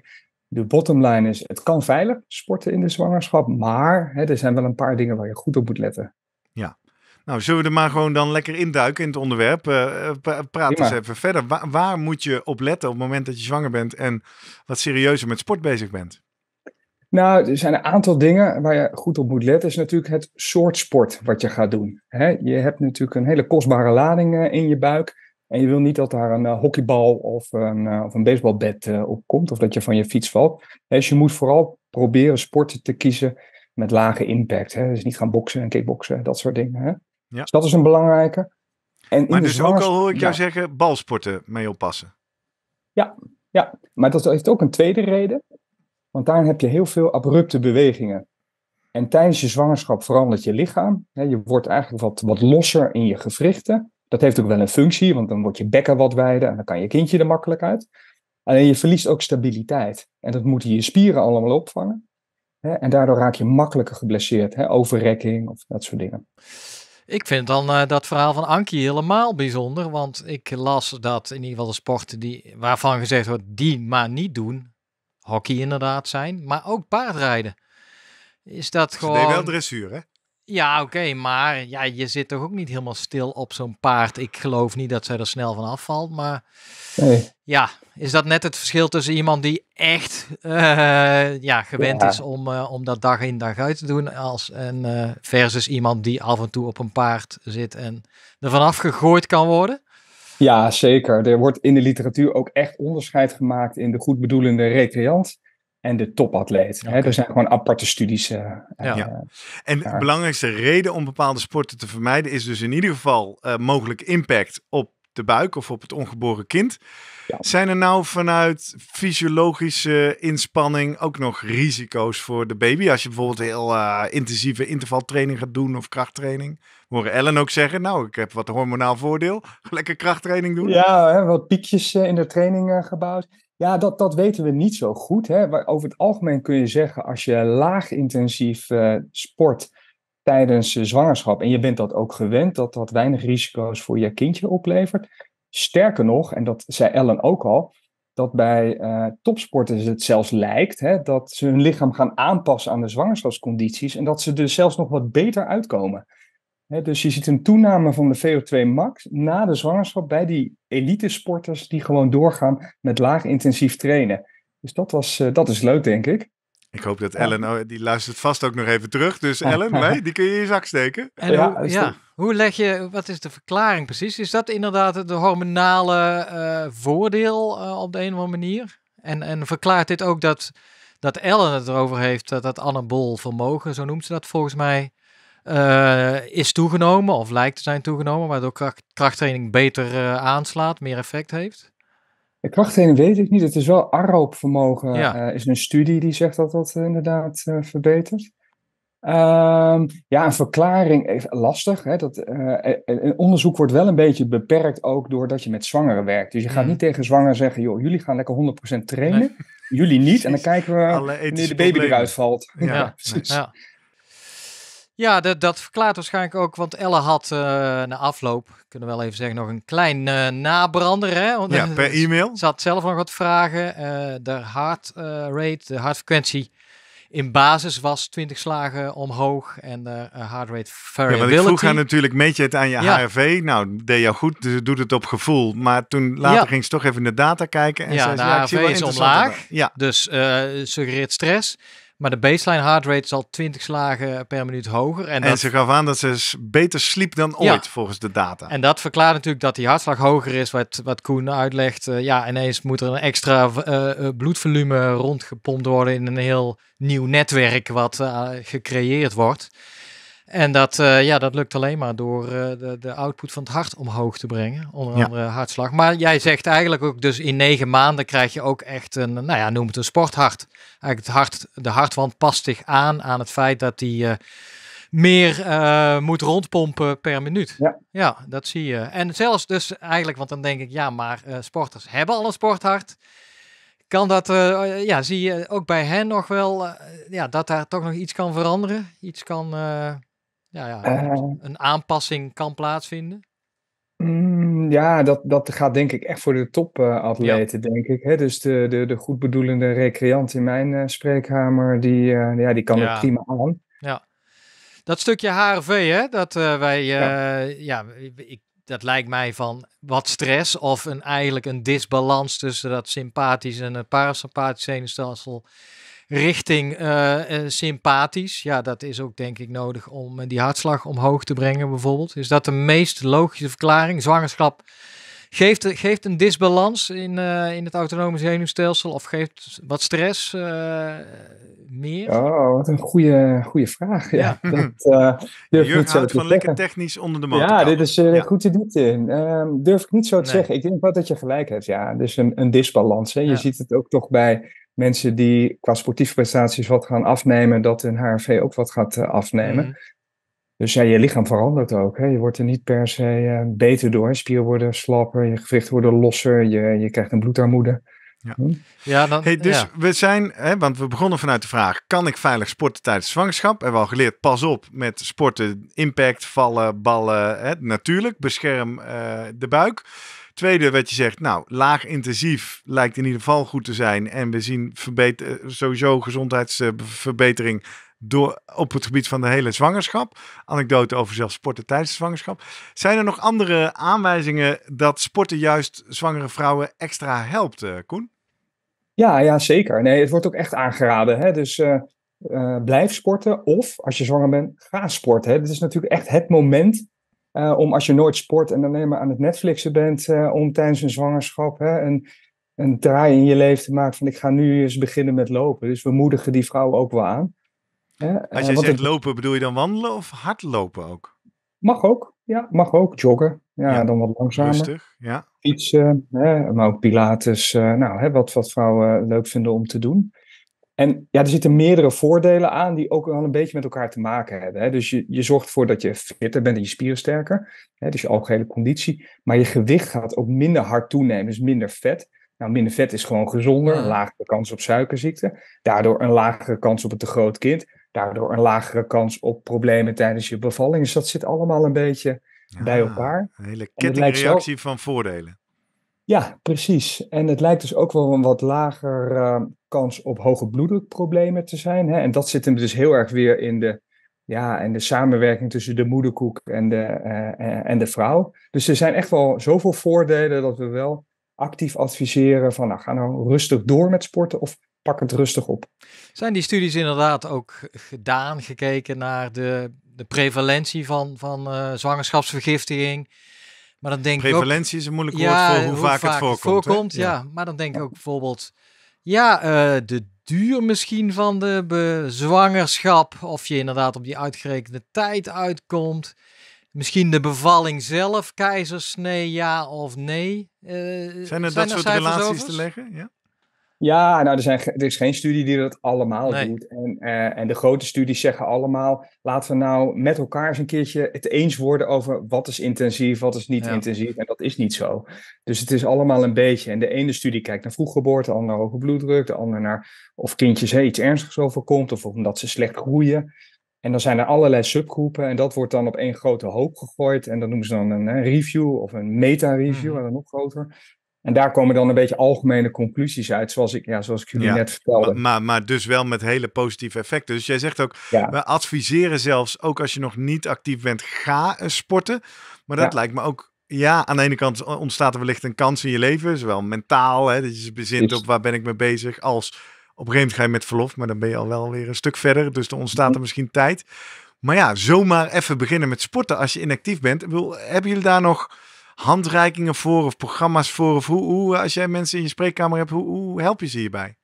de bottomline is, het kan veilig sporten in de zwangerschap, maar hè, er zijn wel een paar dingen waar je goed op moet letten. Ja. Nou, zullen we er maar gewoon dan lekker induiken in het onderwerp? Uh, praat eens even verder. waar moet je op letten op het moment dat je zwanger bent en wat serieuzer met sport bezig bent? Nou, er zijn een aantal dingen waar je goed op moet letten. Is natuurlijk het soort sport wat je gaat doen. je hebt natuurlijk een hele kostbare lading eh, in je buik. En je wil niet dat daar een eh, hockeybal of een, uh, of een baseballbed op komt of dat je van je fiets valt. Dus je moet vooral proberen sporten te kiezen met lage impact. Hè? Dus niet gaan boksen en kickboksen, dat soort dingen. Hè? Ja. Dus dat is een belangrijke. En maar dus ook al hoor ik jou zeggen, balsporten mee oppassen. Ja, ja, maar dat heeft ook een tweede reden. Want daarin heb je heel veel abrupte bewegingen. En tijdens je zwangerschap verandert je lichaam. Je wordt eigenlijk wat, wat losser in je gewrichten. Dat heeft ook wel een functie, want dan wordt je bekken wat wijder en dan kan je kindje er makkelijk uit. Alleen je verliest ook stabiliteit. En dat moeten je spieren allemaal opvangen. En daardoor raak je makkelijker geblesseerd. Overrekking of dat soort dingen. Ik vind dan eh, dat verhaal van Ankie helemaal bijzonder. Want ik las dat in ieder geval de sporten die, waarvan gezegd wordt, die maar niet doen hockey inderdaad zijn, maar ook paardrijden. Is dat dus gewoon... wel dressuur, hè? Ja, oké, maar ja, je zit toch ook niet helemaal stil op zo'n paard. Ik geloof niet dat zij er snel van valt, maar nee. ja, is dat net het verschil tussen iemand die echt eh, ja, gewend is om, eh, om dat dag in dag uit te doen, als een eh, versus iemand die af en toe op een paard zit en er vanaf gegooid kan worden? Ja, zeker. Er wordt in de literatuur ook echt onderscheid gemaakt in de goedbedoelende recreant en de topatleet. Er zijn gewoon aparte studies. Eh, eh, ja. en de belangrijkste reden om bepaalde sporten te vermijden is dus in ieder geval eh, mogelijk impact op de buik of op het ongeboren kind. Zijn er nou vanuit fysiologische inspanning ook nog risico's voor de baby? Als je bijvoorbeeld heel intensieve intervaltraining gaat doen of krachttraining? horen Ellen ook zeggen, nou, ik heb wat hormonaal voordeel. Lekker krachttraining doen. Ja, hè, wat piekjes eh, in de training eh, gebouwd. Ja, dat, dat weten we niet zo goed. Hè. Over het algemeen kun je zeggen, als je laag intensief eh, sport tijdens zwangerschap, en je bent dat ook gewend, dat dat weinig risico's voor je kindje oplevert. Sterker nog, en dat zei Ellen ook al, dat bij uh, topsporters het zelfs lijkt hè, dat ze hun lichaam gaan aanpassen aan de zwangerschapscondities en dat ze er zelfs nog wat beter uitkomen dus je ziet een toename van de VO2 max na de zwangerschap bij die elite sporters die gewoon doorgaan met laag intensief trainen. Dus dat, was, eh, dat is leuk, denk ik. Ik hoop dat Ellen, die luistert vast ook nog even terug. Dus Ellen, nee, die kun je in je zak steken. ja, hoe, ja. hoe, leg je, wat is de verklaring precies? Is dat inderdaad het hormonale eh, voordeel eh, op de een of andere manier? En, en verklaart dit ook dat, dat Ellen het erover heeft, dat, dat anabol vermogen, zo noemt ze dat volgens mij, eh, is toegenomen of lijkt te zijn toegenomen, waardoor krachttraining beter eh, aanslaat, meer effect heeft? De krachttraining weet ik niet. Het is wel arroopvermogen. Ja. Eh, is een studie die zegt dat dat inderdaad verbetert. Ehm, ja, een verklaring, lastig. Hè? Dat, een onderzoek wordt wel een beetje beperkt ook doordat je met zwangeren werkt. Dus je gaat mhm. niet tegen zwangeren zeggen, joh, jullie gaan lekker 100% trainen, jullie niet. En dan kijken we wanneer de baby eruit valt. Ja, ja, ja. Ja, dat, dat verklaart waarschijnlijk ook, want Elle had uh, na afloop, kunnen we wel even zeggen, nog een klein uh, nabrander. Hè? Want, ja, per e-mail. Ze had zelf nog wat vragen. Eh, de heart rate, de hartfrequentie in basis was 20 slagen omhoog en de heart rate variability. Ja, want ik vroeg haar natuurlijk, meet je het aan je HRV? Nou, deed jou goed, dus doet het op gevoel. Maar toen later ging ze toch even in de data kijken. En ja, zei, de HRV is omlaag, ja. dus suggereert stress. Maar de baseline heart rate al 20 slagen per minuut hoger. En, en ze gaf aan dat ze beter sliep dan ooit, volgens de data. En dat verklaart natuurlijk dat die hartslag hoger is, wat, wat Koen uitlegt. Eh, ja, ineens moet er een extra eh, eh, bloedvolume rondgepompt worden in een heel nieuw netwerk wat gecreëerd wordt. En dat, eh, ja, dat lukt alleen maar door eh, de, de, output van het hart omhoog te brengen. Onder andere hartslag. Maar jij zegt eigenlijk ook, dus in negen maanden krijg je ook echt een, nou ja, noem het een sporthart. Eigenlijk het hart, de hartwand past zich aan aan het feit dat die eh, meer moet rondpompen per minuut. Ja. ja, dat zie je. En zelfs dus eigenlijk, want dan denk ik, ja, maar sporters hebben al een sporthart kan dat, ja, zie je ook bij hen nog wel, ja, dat daar toch nog iets kan veranderen? Iets kan, ja, ja. Eh, een aanpassing kan plaatsvinden? Mm, ja, dat, dat gaat denk ik echt voor de topatleten, ja. denk ik. Hè? Dus de, de, de goedbedoelende recreant in mijn uh, spreekkamer, die, eh, ja, die kan het prima aan. Ja. Dat stukje HRV, hè, dat wij, ja, ja ik, dat lijkt mij van wat stress of een, eigenlijk een disbalans tussen dat sympathische en het parasympathische zenuwstelsel richting uh, sympathisch. Ja, dat is ook denk ik nodig om eh, die hartslag omhoog te brengen bijvoorbeeld. Is dat de meest logische verklaring? Zwangerschap geeft, geeft een disbalans in, in het autonome zenuwstelsel of geeft wat stress meer? Oh, wat een goede, goede vraag. Ja, ja. Dat, uh, je Jurk houdt van lekker technisch onder de motorkap. Ja, dit is goed te doen. Ehm, durf ik niet zo te zeggen. Ik denk wel dat je gelijk hebt, ja. Dus een, een disbalans. Hè. Je ziet het ook toch bij mensen die qua sportieve prestaties wat gaan afnemen, dat hun HRV ook wat gaat eh, afnemen. Mhm. Dus ja, je lichaam verandert ook. Hè. Je wordt er niet per se eh, beter door. Spieren worden slapper, je gewrichten worden losser, je, je krijgt een bloedarmoede. Ja. Hm? ja dan, hey, dus we zijn, hè, want we begonnen vanuit de vraag: kan ik veilig sporten tijdens zwangerschap? Hebben we al geleerd, pas op met sporten, impact, vallen, ballen. Hè, natuurlijk, bescherm eh, de buik. Tweede, wat je zegt, nou, laag intensief lijkt in ieder geval goed te zijn. En we zien verbeter, eh, sowieso gezondheidsverbetering door, op het gebied van de hele zwangerschap. Anekdote over zelfs sporten tijdens de zwangerschap. Zijn er nog andere aanwijzingen dat sporten juist zwangere vrouwen extra helpt, eh, Koen? Ja, ja, zeker. Nee, het wordt ook echt aangeraden. Hè? Dus eh, blijf sporten of als je zwanger bent, ga sporten. Hè? Dit is natuurlijk echt het moment eh, om als je nooit sport en alleen maar aan het Netflixen bent, eh, om tijdens een zwangerschap hè, een, een draai in je leven te maken van ik ga nu eens beginnen met lopen. Dus we moedigen die vrouwen ook wel aan. Eh, als jij zegt het, lopen, bedoel je dan wandelen of hardlopen ook? Mag ook, ja, mag ook. Joggen, ja, dan wat langzamer. Rustig, ja. Fietsen, hè, maar ook pilates, nou, hè, wat, wat vrouwen leuk vinden om te doen. En ja, er zitten meerdere voordelen aan die ook wel een beetje met elkaar te maken hebben. Hè. Dus je, je zorgt ervoor dat je fitter bent en je spieren sterker. Hè, dus je algehele conditie. Maar je gewicht gaat ook minder hard toenemen, dus minder vet. Nou, minder vet is gewoon gezonder, ah. een lagere kans op suikerziekte. Daardoor een lagere kans op een te groot kind. Daardoor een lagere kans op problemen tijdens je bevalling. Dus dat zit allemaal een beetje ah, bij elkaar. Een hele kettingreactie van voordelen. Ja, precies. En het lijkt dus ook wel een wat lager eh, kans op hoge bloeddrukproblemen te zijn. Hè? En dat zit hem dus heel erg weer in de, ja, en de samenwerking tussen de moederkoek en de, eh, eh, en de vrouw. Dus er zijn echt wel zoveel voordelen dat we wel actief adviseren van nou, ga nou rustig door met sporten of pak het rustig op. Zijn die studies inderdaad ook gedaan, gekeken naar de, de prevalentie van, van zwangerschapsvergiftiging? Maar dan denk Prevalentie ook, is een moeilijk ja, woord voor hoe, vaak, het voorkomt. ja. maar dan denk ik ook bijvoorbeeld, ja, eh, de duur misschien van de zwangerschap, of je inderdaad op die uitgerekende tijd uitkomt. Misschien de bevalling zelf, keizersnee, ja of nee. Eh, zijn er dat soort relaties te leggen? Ja? Ja, nou, er, zijn, er is geen studie die dat allemaal doet. En, eh, en de grote studies zeggen allemaal: laten we nou met elkaar eens een keertje het eens worden over wat is intensief, wat is niet intensief. En dat is niet zo. Dus het is allemaal een beetje. En de ene studie kijkt naar vroeggeboorte, de andere hoge bloeddruk, de andere naar of kindjes hey, iets ernstigs overkomt of omdat ze slecht groeien. En dan zijn er allerlei subgroepen en dat wordt dan op één grote hoop gegooid. En dat noemen ze dan een, review of een meta-review, mm. en dan nog groter. En daar komen dan een beetje algemene conclusies uit, zoals ik, ja, zoals ik jullie net vertelde. Maar, maar dus wel met hele positieve effecten. Dus jij zegt ook, we adviseren zelfs, ook als je nog niet actief bent, ga eh, sporten. Maar dat lijkt me ook, ja, aan de ene kant ontstaat er wellicht een kans in je leven, zowel mentaal, hè, dat je bezint op waar ben ik mee bezig, als op een gegeven moment ga je met verlof, maar dan ben je al wel weer een stuk verder, dus er ontstaat er mhm. misschien tijd. Maar ja, zomaar even beginnen met sporten als je inactief bent. Wil, hebben jullie daar nog handreikingen voor of programma's voor? Of hoe, hoe eh, als jij mensen in je spreekkamer hebt, hoe, hoe help je ze hierbij?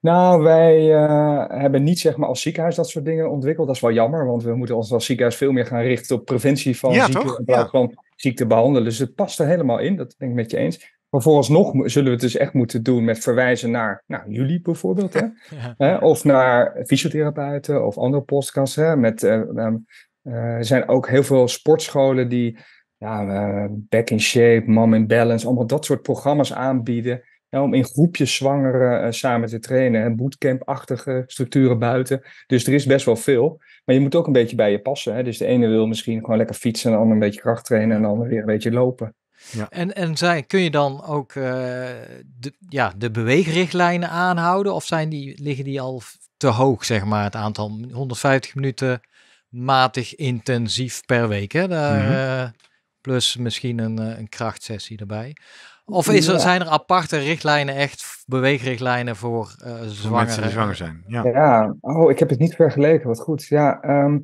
Nou, wij eh, hebben niet zeg maar als ziekenhuis dat soort dingen ontwikkeld. Dat is wel jammer, want we moeten ons als ziekenhuis veel meer gaan richten op preventie van ziekte in plaats ziekte behandelen. Dus het past er helemaal in, dat ben ik met je eens. Maar vooralsnog zullen we het dus echt moeten doen met verwijzen naar nou, jullie bijvoorbeeld. Hè? Of naar fysiotherapeuten of andere podcasts. Met, eh, ehm, er zijn ook heel veel sportscholen die ja, eh, Back in Shape, Mom in Balance, allemaal dat soort programma's aanbieden. Ja, om in groepjes zwangere eh, samen te trainen. Bootcamp-achtige structuren buiten. Dus er is best wel veel. Maar je moet ook een beetje bij je passen. Hè? Dus de ene wil misschien gewoon lekker fietsen, en de ander een beetje kracht trainen en de ander weer een beetje lopen. Ja. En, en zijn, kun je dan ook eh, de, ja, de beweegrichtlijnen aanhouden? Of zijn die, liggen die al te hoog, zeg maar, het aantal 150 minuten matig intensief per week? Hè? Daar, mhm. Plus misschien een, eh, een krachtsessie erbij. Of is er, zijn er aparte richtlijnen, echt beweegrichtlijnen voor uh, eh, zwangeren? die zwanger zijn. Ja. ja. oh, ik heb het niet vergeleken, wat goed. Ja, ehm,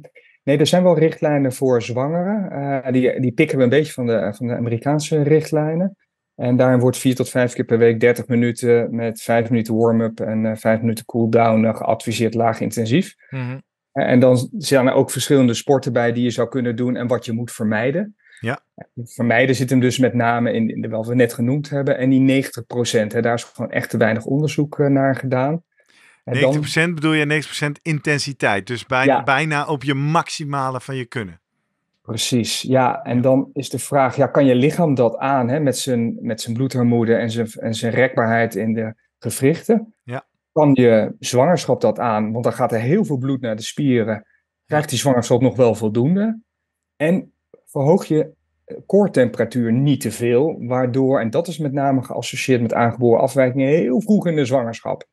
nee, er zijn wel richtlijnen voor zwangeren. Eh, die, die pikken we een beetje van de, van de Amerikaanse richtlijnen. En daarin wordt vier tot vijf keer per week 30 minuten met vijf minuten warm-up en vijf minuten cool-down geadviseerd laag intensief. Mhm. en dan zijn er ook verschillende sporten bij die je zou kunnen doen en wat je moet vermijden. Ja. Vermijden zit hem dus met name in, de wat we net genoemd hebben. En die 90%, hè, daar is gewoon echt te weinig onderzoek eh, naar gedaan. En 90% bedoel je 90% intensiteit. Dus bijna, bijna op je maximale van je kunnen. Precies, ja. En dan is de vraag, ja, kan je lichaam dat aan hè, met, zijn, met zijn bloedharmoede en zijn, en zijn rekbaarheid in de gewrichten? Ja. Kan je zwangerschap dat aan? Want dan gaat er heel veel bloed naar de spieren. Krijgt die zwangerschap nog wel voldoende? En verhoog je eh, koortemperatuur niet te veel, waardoor, en dat is met name geassocieerd met aangeboren afwijkingen, heel vroeg in de zwangerschap.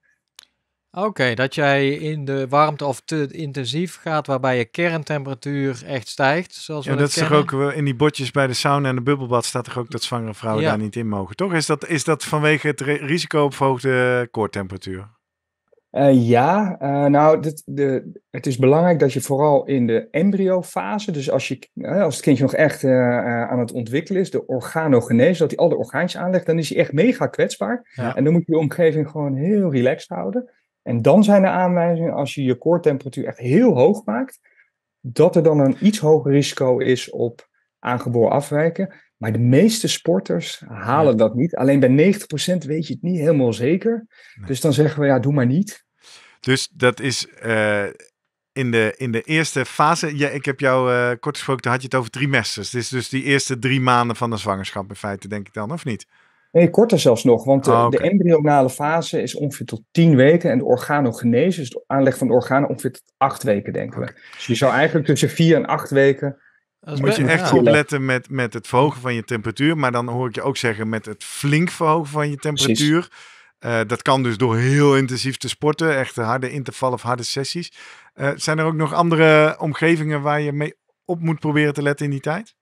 Oké, dat jij in de warmte of te intensief gaat, waarbij je kerntemperatuur echt stijgt. Zoals ja, dat, dat is toch ook eh, in die botjes bij de sauna en de bubbelbad staat toch ook dat zwangere vrouwen daar niet in mogen, toch? Is dat, is dat vanwege het risico op verhoogde koortemperatuur? Eh, ja, eh, nou, dit, de, het is belangrijk dat je vooral in de embryofase, dus als, je, eh, als het kindje nog echt aan het ontwikkelen is, de organogenese, dat hij al de orgaantjes aanlegt, dan is hij echt mega kwetsbaar. En dan moet je de omgeving gewoon heel relaxed houden. En dan zijn er aanwijzingen, als je je koortemperatuur echt heel hoog maakt, dat er dan een iets hoger risico is op aangeboren afwijken. Maar de meeste sporters halen dat niet. Alleen bij 90% weet je het niet helemaal zeker. Dus dan zeggen we, ja, doe maar niet. Dus dat is eh, in, de, in de eerste fase. Ja, ik heb jou eh, kort gesproken, toen had je het over trimesters. Dus dus die eerste drie maanden van de zwangerschap in feite, denk ik dan, of niet? Nee, korter zelfs nog, want de, ah, embryonale fase is ongeveer tot tien weken en de organogenese, dus de aanleg van de organen, ongeveer tot acht weken, denken we. Dus je zou eigenlijk tussen vier en acht weken moet je echt opletten letten met, met het verhogen van je temperatuur. Maar dan hoor ik je ook zeggen met het flink verhogen van je temperatuur. Eh, dat kan dus door heel intensief te sporten. echte harde intervallen of harde sessies. Uh, zijn er ook nog andere omgevingen waar je mee op moet proberen te letten in die tijd?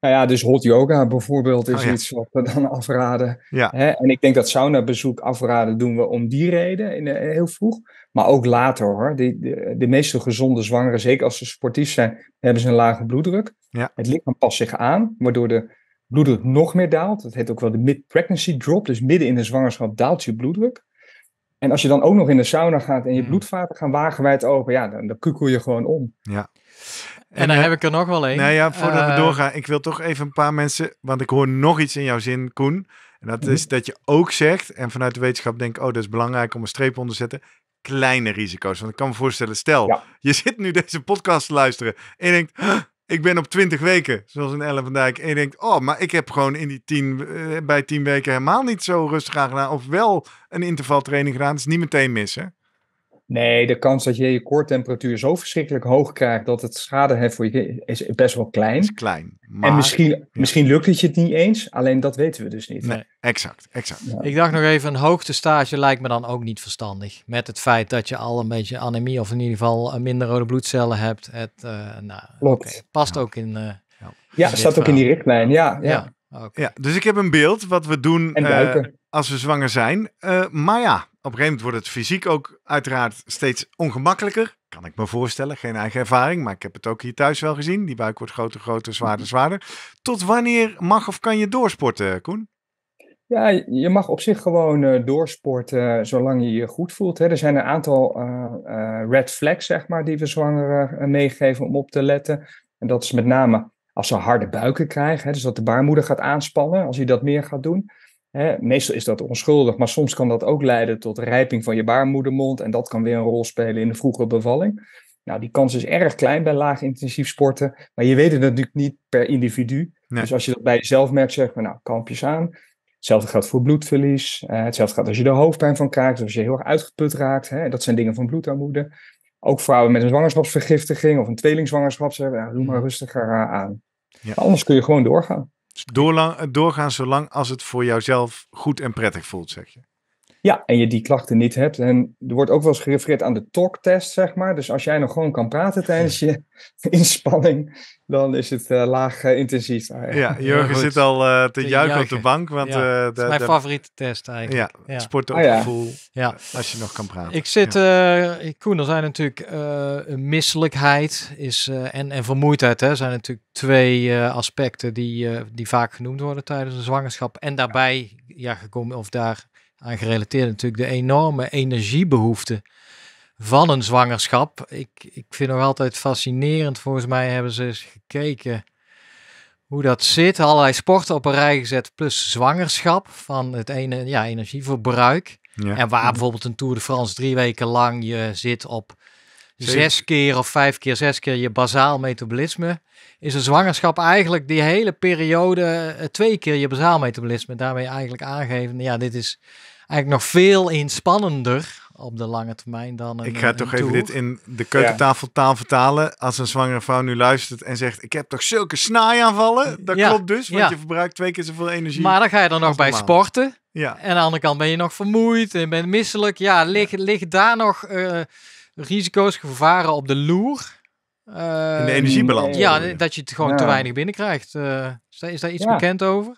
Nou ja, dus hot yoga bijvoorbeeld is oh iets wat we dan afraden. Ja. Hè? En ik denk dat saunabezoek afraden doen we om die reden in, eh, heel vroeg. Maar ook later hoor. De, de, meeste gezonde zwangeren, zeker als ze sportief zijn, hebben ze een lage bloeddruk. Ja. Het lichaam past zich aan, waardoor de bloeddruk nog meer daalt. Dat heet ook wel de mid-pregnancy drop. Dus midden in de zwangerschap daalt je bloeddruk. En als je dan ook nog in de sauna gaat en je mm. bloedvaten gaan wagenwijd open, ja, dan, dan kukkel je gewoon om. Ja. En, en dan eh, heb ik er nog wel één. Nou ja, voordat we eh, doorgaan, ik wil toch even een paar mensen, want ik hoor nog iets in jouw zin, Koen. En dat mhm. is dat je ook zegt, en vanuit de wetenschap denk ik, oh, dat is belangrijk om een streep onder te zetten. Kleine risico's. Want ik kan me voorstellen, stel, je zit nu deze podcast te luisteren en je denkt, ik ben op 20 weken, zoals in Ellen van Dijk. En je denkt, oh, maar ik heb gewoon in die tien, eh, bij 10 weken helemaal niet zo rustig aan gedaan. Of wel een intervaltraining gedaan. Dat is niet meteen missen. Nee, de kans dat je je koortemperatuur zo verschrikkelijk hoog krijgt dat het schade heeft voor je is best wel klein. Is klein. Maar... En misschien, misschien lukt het je het niet eens, alleen dat weten we dus niet. Nee, exact. exact. Ik dacht nog even, een hoogtestage lijkt me dan ook niet verstandig. Met het feit dat je al een beetje anemie of in ieder geval eh, minder rode bloedcellen hebt. Het eh, nou, past ook in... Uh, ja, het staat ook in die richtlijn, ja. ja. Okay. dus ik heb een beeld wat we doen als we zwanger zijn. maar ja, een gegeven moment wordt het fysiek ook uiteraard steeds ongemakkelijker. Kan ik me voorstellen, geen eigen ervaring, maar ik heb het ook hier thuis wel gezien. Die buik wordt groter, groter, zwaarder, mhm. zwaarder. Tot wanneer mag of kan je doorsporten, eh, Koen? Ja, je mag op zich gewoon uh, doorsporten eh, zolang je je goed voelt. Hè. Er zijn een aantal red flags, zeg maar, die we zwangeren meegeven om op te letten. En dat is met name als ze harde buiken krijgen, hè, dus dat de baarmoeder gaat aanspannen als je dat meer gaat doen meestal is dat onschuldig, maar soms kan dat ook leiden tot rijping van je baarmoedermond. En dat kan weer een rol spelen in de vroege bevalling. Nou, die kans is erg klein bij laag intensief sporten. Maar je weet het natuurlijk niet per individu. Dus als je dat bij jezelf merkt, zeg maar, nou, kampjes aan. Hetzelfde geldt voor bloedverlies. Eh, hetzelfde geldt als je er hoofdpijn van krijgt. Of dus als je heel erg uitgeput raakt. Hè, dat zijn dingen van bloedarmoede. Ook vrouwen met een zwangerschapsvergiftiging of een tweelingzwangerschap zeggen, nou, doe maar mm. rustiger eh, aan. Ja. anders kun je gewoon doorgaan. Doorla doorgaan zolang als het voor jouzelf goed en prettig voelt, zeg je. Ja. En je die klachten niet hebt. En er wordt ook wel eens gerefereerd aan de TOC-test, zeg maar. Dus als jij nog gewoon kan praten tijdens je inspanning, dan is het eh, laag eh, intensief. Eh. Ja, Jurgen zit al te, juichen, op de bank. Want, dat is mijn favoriete test eigenlijk. Ja, ja. Ah, ja. gevoel, ja. als je nog kan praten. Ik zit, Koen, er zijn natuurlijk misselijkheid is, en, en vermoeidheid. Hè, zijn natuurlijk twee aspecten die, die vaak genoemd worden tijdens een zwangerschap. En daarbij, ja, gekomen of daar aan gerelateerd natuurlijk de enorme energiebehoefte van een zwangerschap. Ik, ik vind nog altijd fascinerend. Volgens mij hebben ze eens gekeken hoe dat zit. Allerlei sporten op een rij gezet plus zwangerschap van het ene ja, energieverbruik. En waar bijvoorbeeld een Tour de France drie weken lang je zit op zes keer of vijf keer, zes keer je bazaal metabolisme, is een zwangerschap eigenlijk die hele periode eh, twee keer je bazaal metabolisme. Daarmee eigenlijk aangeven, ja, dit is eigenlijk nog veel inspannender op de lange termijn dan een, Ik ga toch even dit in de keukentafeltaal vertalen. Als een zwangere vrouw nu luistert en zegt... ik heb toch zulke snaaiaanvallen? Dat klopt dus, want je verbruikt twee keer zoveel energie. Maar dan ga je dan nog bij sporten. Ja. En aan de andere kant ben je nog vermoeid en ben misselijk. Ja, ligt daar nog uh, risico's, gevaren op de loer? Uh, in de energiebalans? Ehm, oh, ja, dat je het gewoon te weinig binnenkrijgt. Uh, is daar iets bekend over?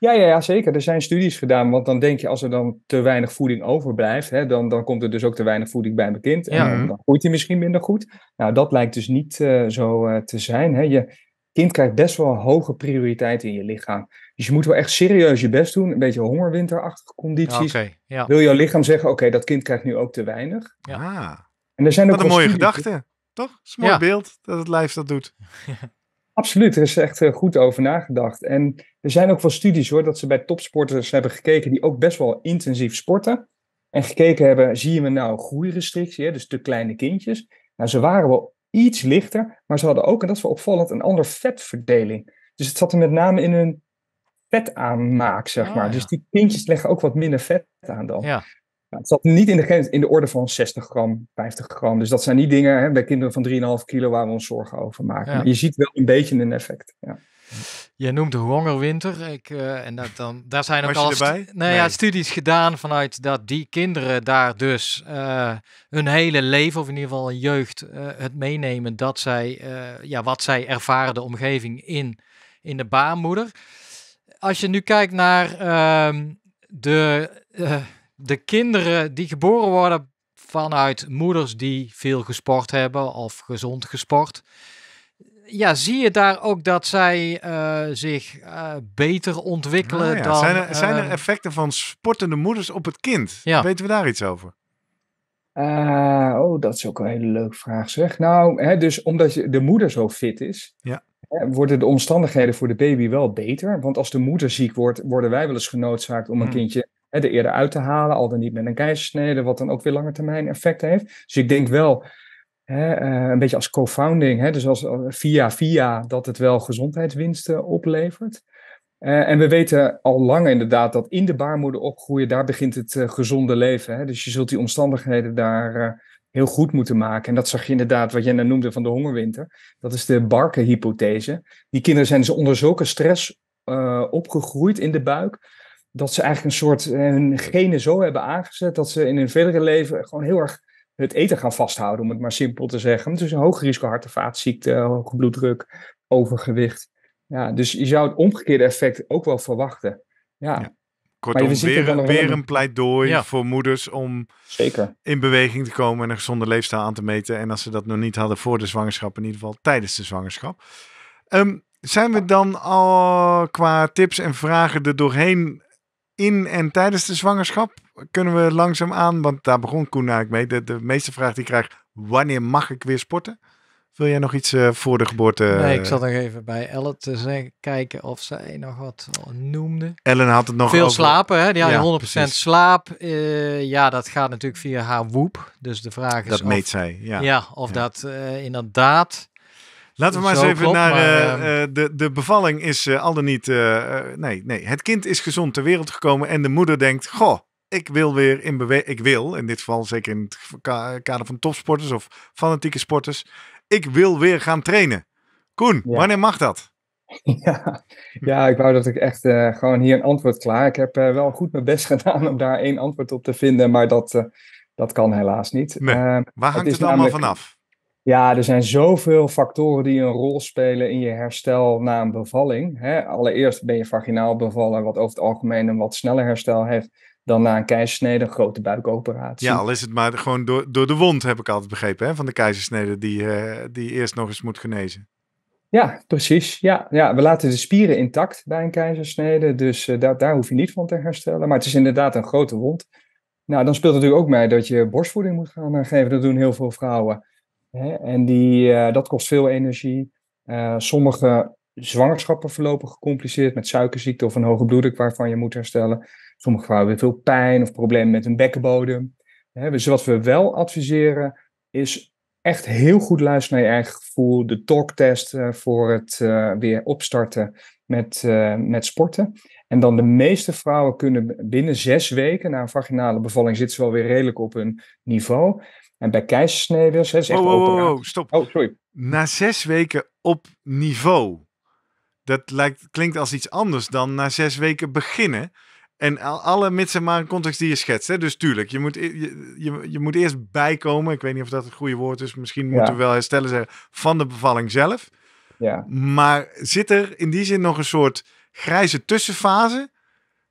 Ja, ja, ja, zeker. Er zijn studies gedaan. Want dan denk je, als er dan te weinig voeding overblijft, hè, dan, dan komt er dus ook te weinig voeding bij een kind. En dan groeit hij misschien minder goed. Nou, dat lijkt dus niet eh, zo eh, te zijn. Hè. Je kind krijgt best wel hoge prioriteit in je lichaam. Dus je moet wel echt serieus je best doen. Een beetje hongerwinterachtige condities. Wil jouw lichaam zeggen, oké, dat kind krijgt nu ook te weinig. Ja. Ah. En er zijn Wat ook een mooie gedachte, toch? Dat beeld dat het lijf dat doet. Absoluut, er is echt eh, goed over nagedacht. En er zijn ook wel studies hoor, dat ze bij topsporters hebben gekeken die ook best wel intensief sporten. En gekeken hebben, zie je nou groeirestrictie, hè? dus te kleine kindjes. Nou, ze waren wel iets lichter, maar ze hadden ook, en dat is wel opvallend, een ander vetverdeling. Dus het zat er met name in hun aanmaak zeg ah, maar. Dus die kindjes leggen ook wat minder vet aan dan. Ja. Nou, het zat niet in de, in de orde van 60 gram, 50 gram. Dus dat zijn niet dingen hè, bij kinderen van 3,5 kilo waar we ons zorgen over maken. je ziet wel een beetje een effect. Ja. Je noemt de hongerwinter. Ik, eh, en dat, dan, daar zijn ook al nou, nee. ja, studies gedaan vanuit dat die kinderen daar dus eh, hun hele leven, of in ieder geval een jeugd, eh, het meenemen dat zij, ja, wat zij ervaren, de omgeving in, in de baarmoeder. Als je nu kijkt naar ehm, de de kinderen die geboren worden vanuit moeders die veel gesport hebben of gezond gesport. Ja, zie je daar ook dat zij eh, zich eh, beter ontwikkelen nou ja. dan... Zijn er, zijn er, eh, effecten van sportende moeders op het kind? Ja. Weten we daar iets over? oh, dat is ook een hele leuke vraag zeg. Nou, hè, dus omdat de moeder zo fit is, ja. hè, worden de omstandigheden voor de baby wel beter. Want als de moeder ziek wordt, worden wij wel eens genoodzaakt om een mm. kindje de eerder uit te halen, al dan niet met een keizersnede, wat dan ook weer termijn effect heeft. Dus ik denk wel, hè, eh, een beetje als co-founding, dus als eh, via via, dat het wel gezondheidswinsten oplevert. Eh, en we weten al lang inderdaad dat in de baarmoeder opgroeien, daar begint het gezonde leven. Hè? Dus je zult die omstandigheden daar heel goed moeten maken. En dat zag je inderdaad, wat jij net noemde van de hongerwinter. Dat is de Barker-hypothese. Die kinderen zijn dus onder zulke stress opgegroeid in de buik, dat ze eigenlijk een soort eh, hun genen zo hebben aangezet dat ze in hun verdere leven gewoon heel erg het eten gaan vasthouden, om het maar simpel te zeggen. Dus een hoog risico hart- en vaatziekte, hoge bloeddruk, overgewicht. Ja, dus je zou het omgekeerde effect ook wel verwachten. Ja. Kortom, we weer, een, weer een pleidooi voor moeders om Zeker. in beweging te komen en een gezonde leefstijl aan te meten. En als ze dat nog niet hadden voor de zwangerschap, in ieder geval tijdens de zwangerschap. Ehm, zijn we dan al qua tips en vragen er doorheen in en tijdens de zwangerschap kunnen we langzaamaan, want daar begon Koen eigenlijk mee. De, de meeste vraag die ik krijg, wanneer mag ik weer sporten? Wil jij nog iets eh, voor de geboorte? Nee, ik zat nog even bij Ellen te zeggen, kijken of zij nog wat eh, noemde. Ellen had het nog Veel slapen, hè? Die had ja, 100% slaap. Eh, ja, dat gaat natuurlijk via haar woep. Dus de vraag is Dat meet zij, ja. of dat inderdaad Laten we maar eens even naar eh, ehm, eh, de, de bevalling is uh, al dan niet. nee, nee, het kind is gezond ter wereld gekomen en de moeder denkt: Goh, ik wil weer in beweging. Ik wil, in dit geval zeker in het kader van topsporters of fanatieke sporters, ik wil weer gaan trainen. Koen, wanneer mag dat? Ja, ja, ik wou dat ik echt gewoon hier een antwoord klaar. Ik heb wel goed mijn best gedaan om daar één antwoord op te vinden, maar dat, dat kan helaas niet. Nee. Ehm, Waar hangt het, allemaal namelijk... vanaf? Ja, er zijn zoveel factoren die een rol spelen in je herstel na een bevalling. Hè? Allereerst ben je vaginaal bevallen, wat over het algemeen een wat sneller herstel heeft dan na een keizersnede, een grote buikoperatie. Ja, al is het maar gewoon door, door de wond, heb ik altijd begrepen, hè? van de keizersnede die, eh, die eerst nog eens moet genezen. Ja, precies. Ja, ja, we laten de spieren intact bij een keizersnede, dus eh, daar, daar hoef je niet van te herstellen. Maar het is inderdaad een grote wond. Nou, dan speelt natuurlijk ook mee dat je borstvoeding moet gaan eh, geven. Dat doen heel veel vrouwen. Hè? En die, eh, dat kost veel energie. Eh, sommige zwangerschappen verlopen gecompliceerd met suikerziekte of een hoge bloeddruk waarvan je moet herstellen. Sommige vrouwen hebben veel pijn of problemen met hun bekkenbodem. Hè? Dus wat we wel adviseren is echt heel goed luisteren naar je eigen gevoel. De talktest uh, voor het weer opstarten met, met sporten. En dan de meeste vrouwen kunnen binnen zes weken na een vaginale bevalling zitten ze wel weer redelijk op hun niveau. En bij keizersneden, is is echt oh, oh, oh, stop. Oh, sorry. Na zes weken op niveau. Dat lijkt, klinkt als iets anders dan na zes weken beginnen. En alle mits en maar context die je schetst. Hè? Dus tuurlijk, je moet, e-, je, je, je, moet eerst bijkomen. Ik weet niet of dat het goede woord is. Misschien moeten we wel herstellen zeggen, van de bevalling zelf. Ja. Maar zit er in die zin nog een soort grijze tussenfase?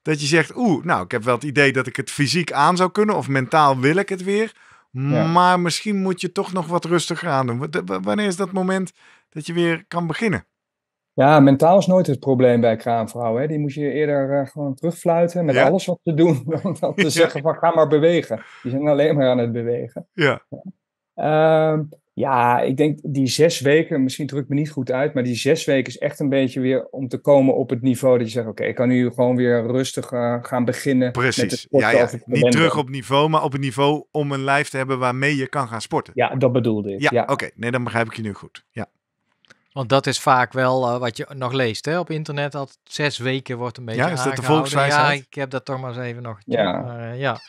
Dat je zegt, oeh, nou, ik heb wel het idee dat ik het fysiek aan zou kunnen. Of mentaal wil ik het weer. Maar misschien moet je toch nog wat rustiger aan doen. wanneer is dat moment dat je weer kan beginnen? Ja, mentaal is nooit het probleem bij kraamvrouwen. Hè. Die moet je eerder eh, gewoon terugfluiten met alles wat ze doen. Dan te zeggen van ga maar bewegen. Die zijn alleen maar aan het bewegen. Ja. Ehm, ja, ik denk die zes weken, misschien druk ik me niet goed uit, maar die zes weken is echt een beetje weer om te komen op het niveau dat je zegt: Oké, ik kan nu gewoon weer rustig eh, gaan beginnen. Precies. niet terug op niveau, maar op het niveau om een lijf te hebben waarmee je kan gaan sporten. Ja, dat bedoelde ik. Ja, oké. Nee, dan begrijp ik je nu goed. Ja. Want dat is vaak wel eh, wat je nog leest hè? op internet. Dat zes weken wordt een beetje. Ja, is dat de volkswijsheid? Ja, ik heb dat toch maar eens even nog. Ja. Eh, ja.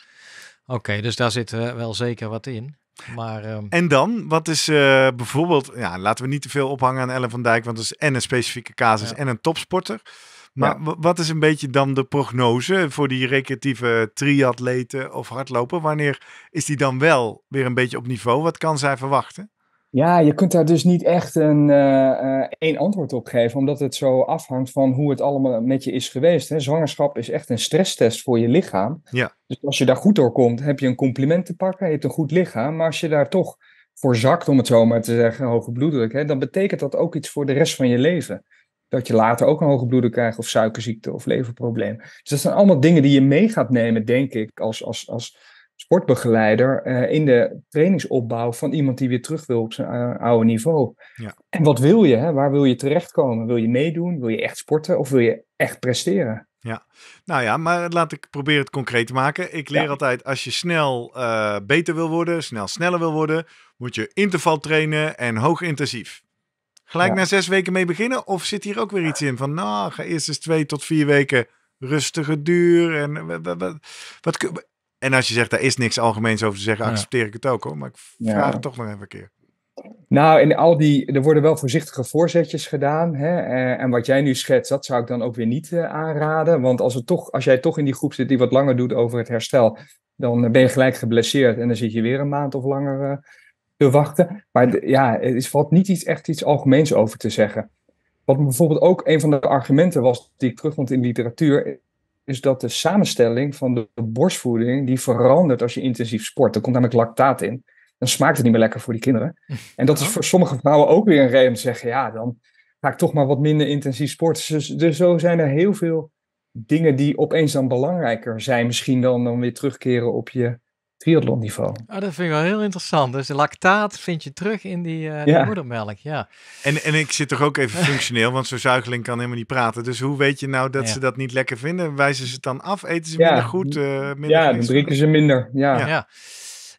Oké, dus daar zit wel zeker wat in. Maar, ehm, En dan, wat is eh, bijvoorbeeld, ja, laten we niet te veel ophangen aan Ellen van Dijk, want dat is en een specifieke casus en een topsporter. Maar wat is een beetje dan de prognose voor die recreatieve triatleten of hardloper? Wanneer is die dan wel weer een beetje op niveau? Wat kan zij verwachten? Ja, je kunt daar dus niet echt een eh, eh, één antwoord op geven, omdat het zo afhangt van hoe het allemaal met je is geweest. Hè? Zwangerschap is echt een stresstest voor je lichaam. Ja. Dus als je daar goed door komt, heb je een compliment te pakken, je hebt een goed lichaam. Maar als je daar toch voor zakt, om het zo maar te zeggen, hoge bloeddruk, hè, dan betekent dat ook iets voor de rest van je leven. Dat je later ook een hoge bloeddruk krijgt, of suikerziekte of leverprobleem. Dus dat zijn allemaal dingen die je mee gaat nemen, denk ik, als, als, als sportbegeleider eh, in de trainingsopbouw van iemand die weer terug wil op zijn eh, oude niveau. Ja. En wat wil je? Hè? Waar wil je terechtkomen? Wil je meedoen? Wil je echt sporten? Of wil je echt presteren? Ja, nou ja, maar laat ik proberen het concreet te maken. Ik leer altijd, als je snel eh, beter wil worden, snel sneller wil worden, moet je interval trainen en hoog intensief. Gelijk na zes weken mee beginnen? Of zit hier ook weer iets in van, nou, ga eerst eens twee tot vier weken rustige duur? En wat, wat, wat, en als je zegt, daar is niks algemeens over te zeggen, accepteer ik het ook hoor. Maar ik vraag het toch nog even een keer. Nou, in al die, er worden wel voorzichtige voorzetjes gedaan. Hè? Eh, en wat jij nu schetst, dat zou ik dan ook weer niet eh, aanraden. Want als, het toch, als jij toch in die groep zit die wat langer doet over het herstel, dan ben je gelijk geblesseerd en dan zit je weer een maand of langer eh, te wachten. Maar ja, er valt niet iets, echt iets algemeens over te zeggen. Wat bijvoorbeeld ook een van de argumenten was die ik terugvond in de literatuur, is dat de samenstelling van de borstvoeding die verandert als je intensief sport. Er komt namelijk lactaat in. Dan smaakt het niet meer lekker voor die kinderen. En dat is voor sommige vrouwen ook weer een reden om te zeggen: ja, dan ga ik toch maar wat minder intensief sporten. Dus, dus zo zijn er heel veel dingen die opeens dan belangrijker zijn, misschien dan, dan weer terugkeren op je niveau. Oh, ah, dat vind ik wel heel interessant. Dus de lactaat vind je terug in die, uh, ja. moedermelk, ja. En, en ik zit toch ook even functioneel, want zo'n zuigeling kan helemaal niet praten. Dus hoe weet je nou dat ze dat niet lekker vinden? Wijzen ze het dan af? Eten ze minder goed? Eh, minder ja, dan drinken ze minder, ja.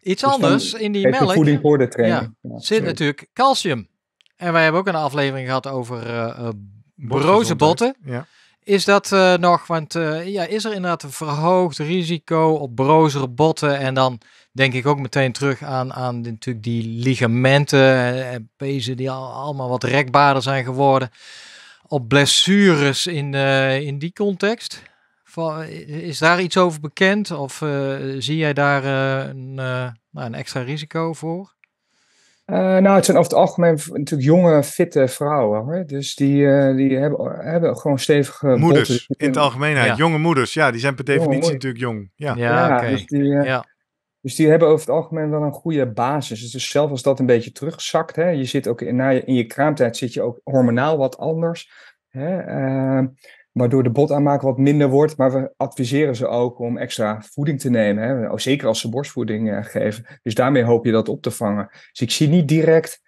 Iets dus anders in die melk. voeding voor de training. zit natuurlijk calcium. En wij hebben ook een aflevering gehad over uh, broze botten. Ja. Is dat eh, nog, want eh, ja, is er inderdaad een verhoogd risico op brozere botten? En dan denk ik ook meteen terug aan, aan natuurlijk die ligamenten en eh, pezen die al, allemaal wat rekbaarder zijn geworden. Op blessures in, in die context? Is daar iets over bekend? Of zie jij daar een, nou, een extra risico voor? Eh, nou, het zijn over het algemeen natuurlijk jonge, fitte vrouwen. Hoor. Dus die, eh, die hebben, hebben gewoon stevige... Moeders, in het algemeenheid. Jonge moeders, ja, die zijn per definitie natuurlijk jong. Ja, ja, dus, die, eh, ja. dus die hebben over het algemeen wel een goede basis. Dus zelfs als dat een beetje terugzakt, hè, je zit ook in, na je, in je kraamtijd zit je ook hormonaal wat anders. Hè, ehm, waardoor de botaanmaak wat minder wordt. Maar we adviseren ze ook om extra voeding te nemen. Hè? Oh, zeker als ze borstvoeding eh, geven. Dus daarmee hoop je dat op te vangen. Dus ik zie niet direct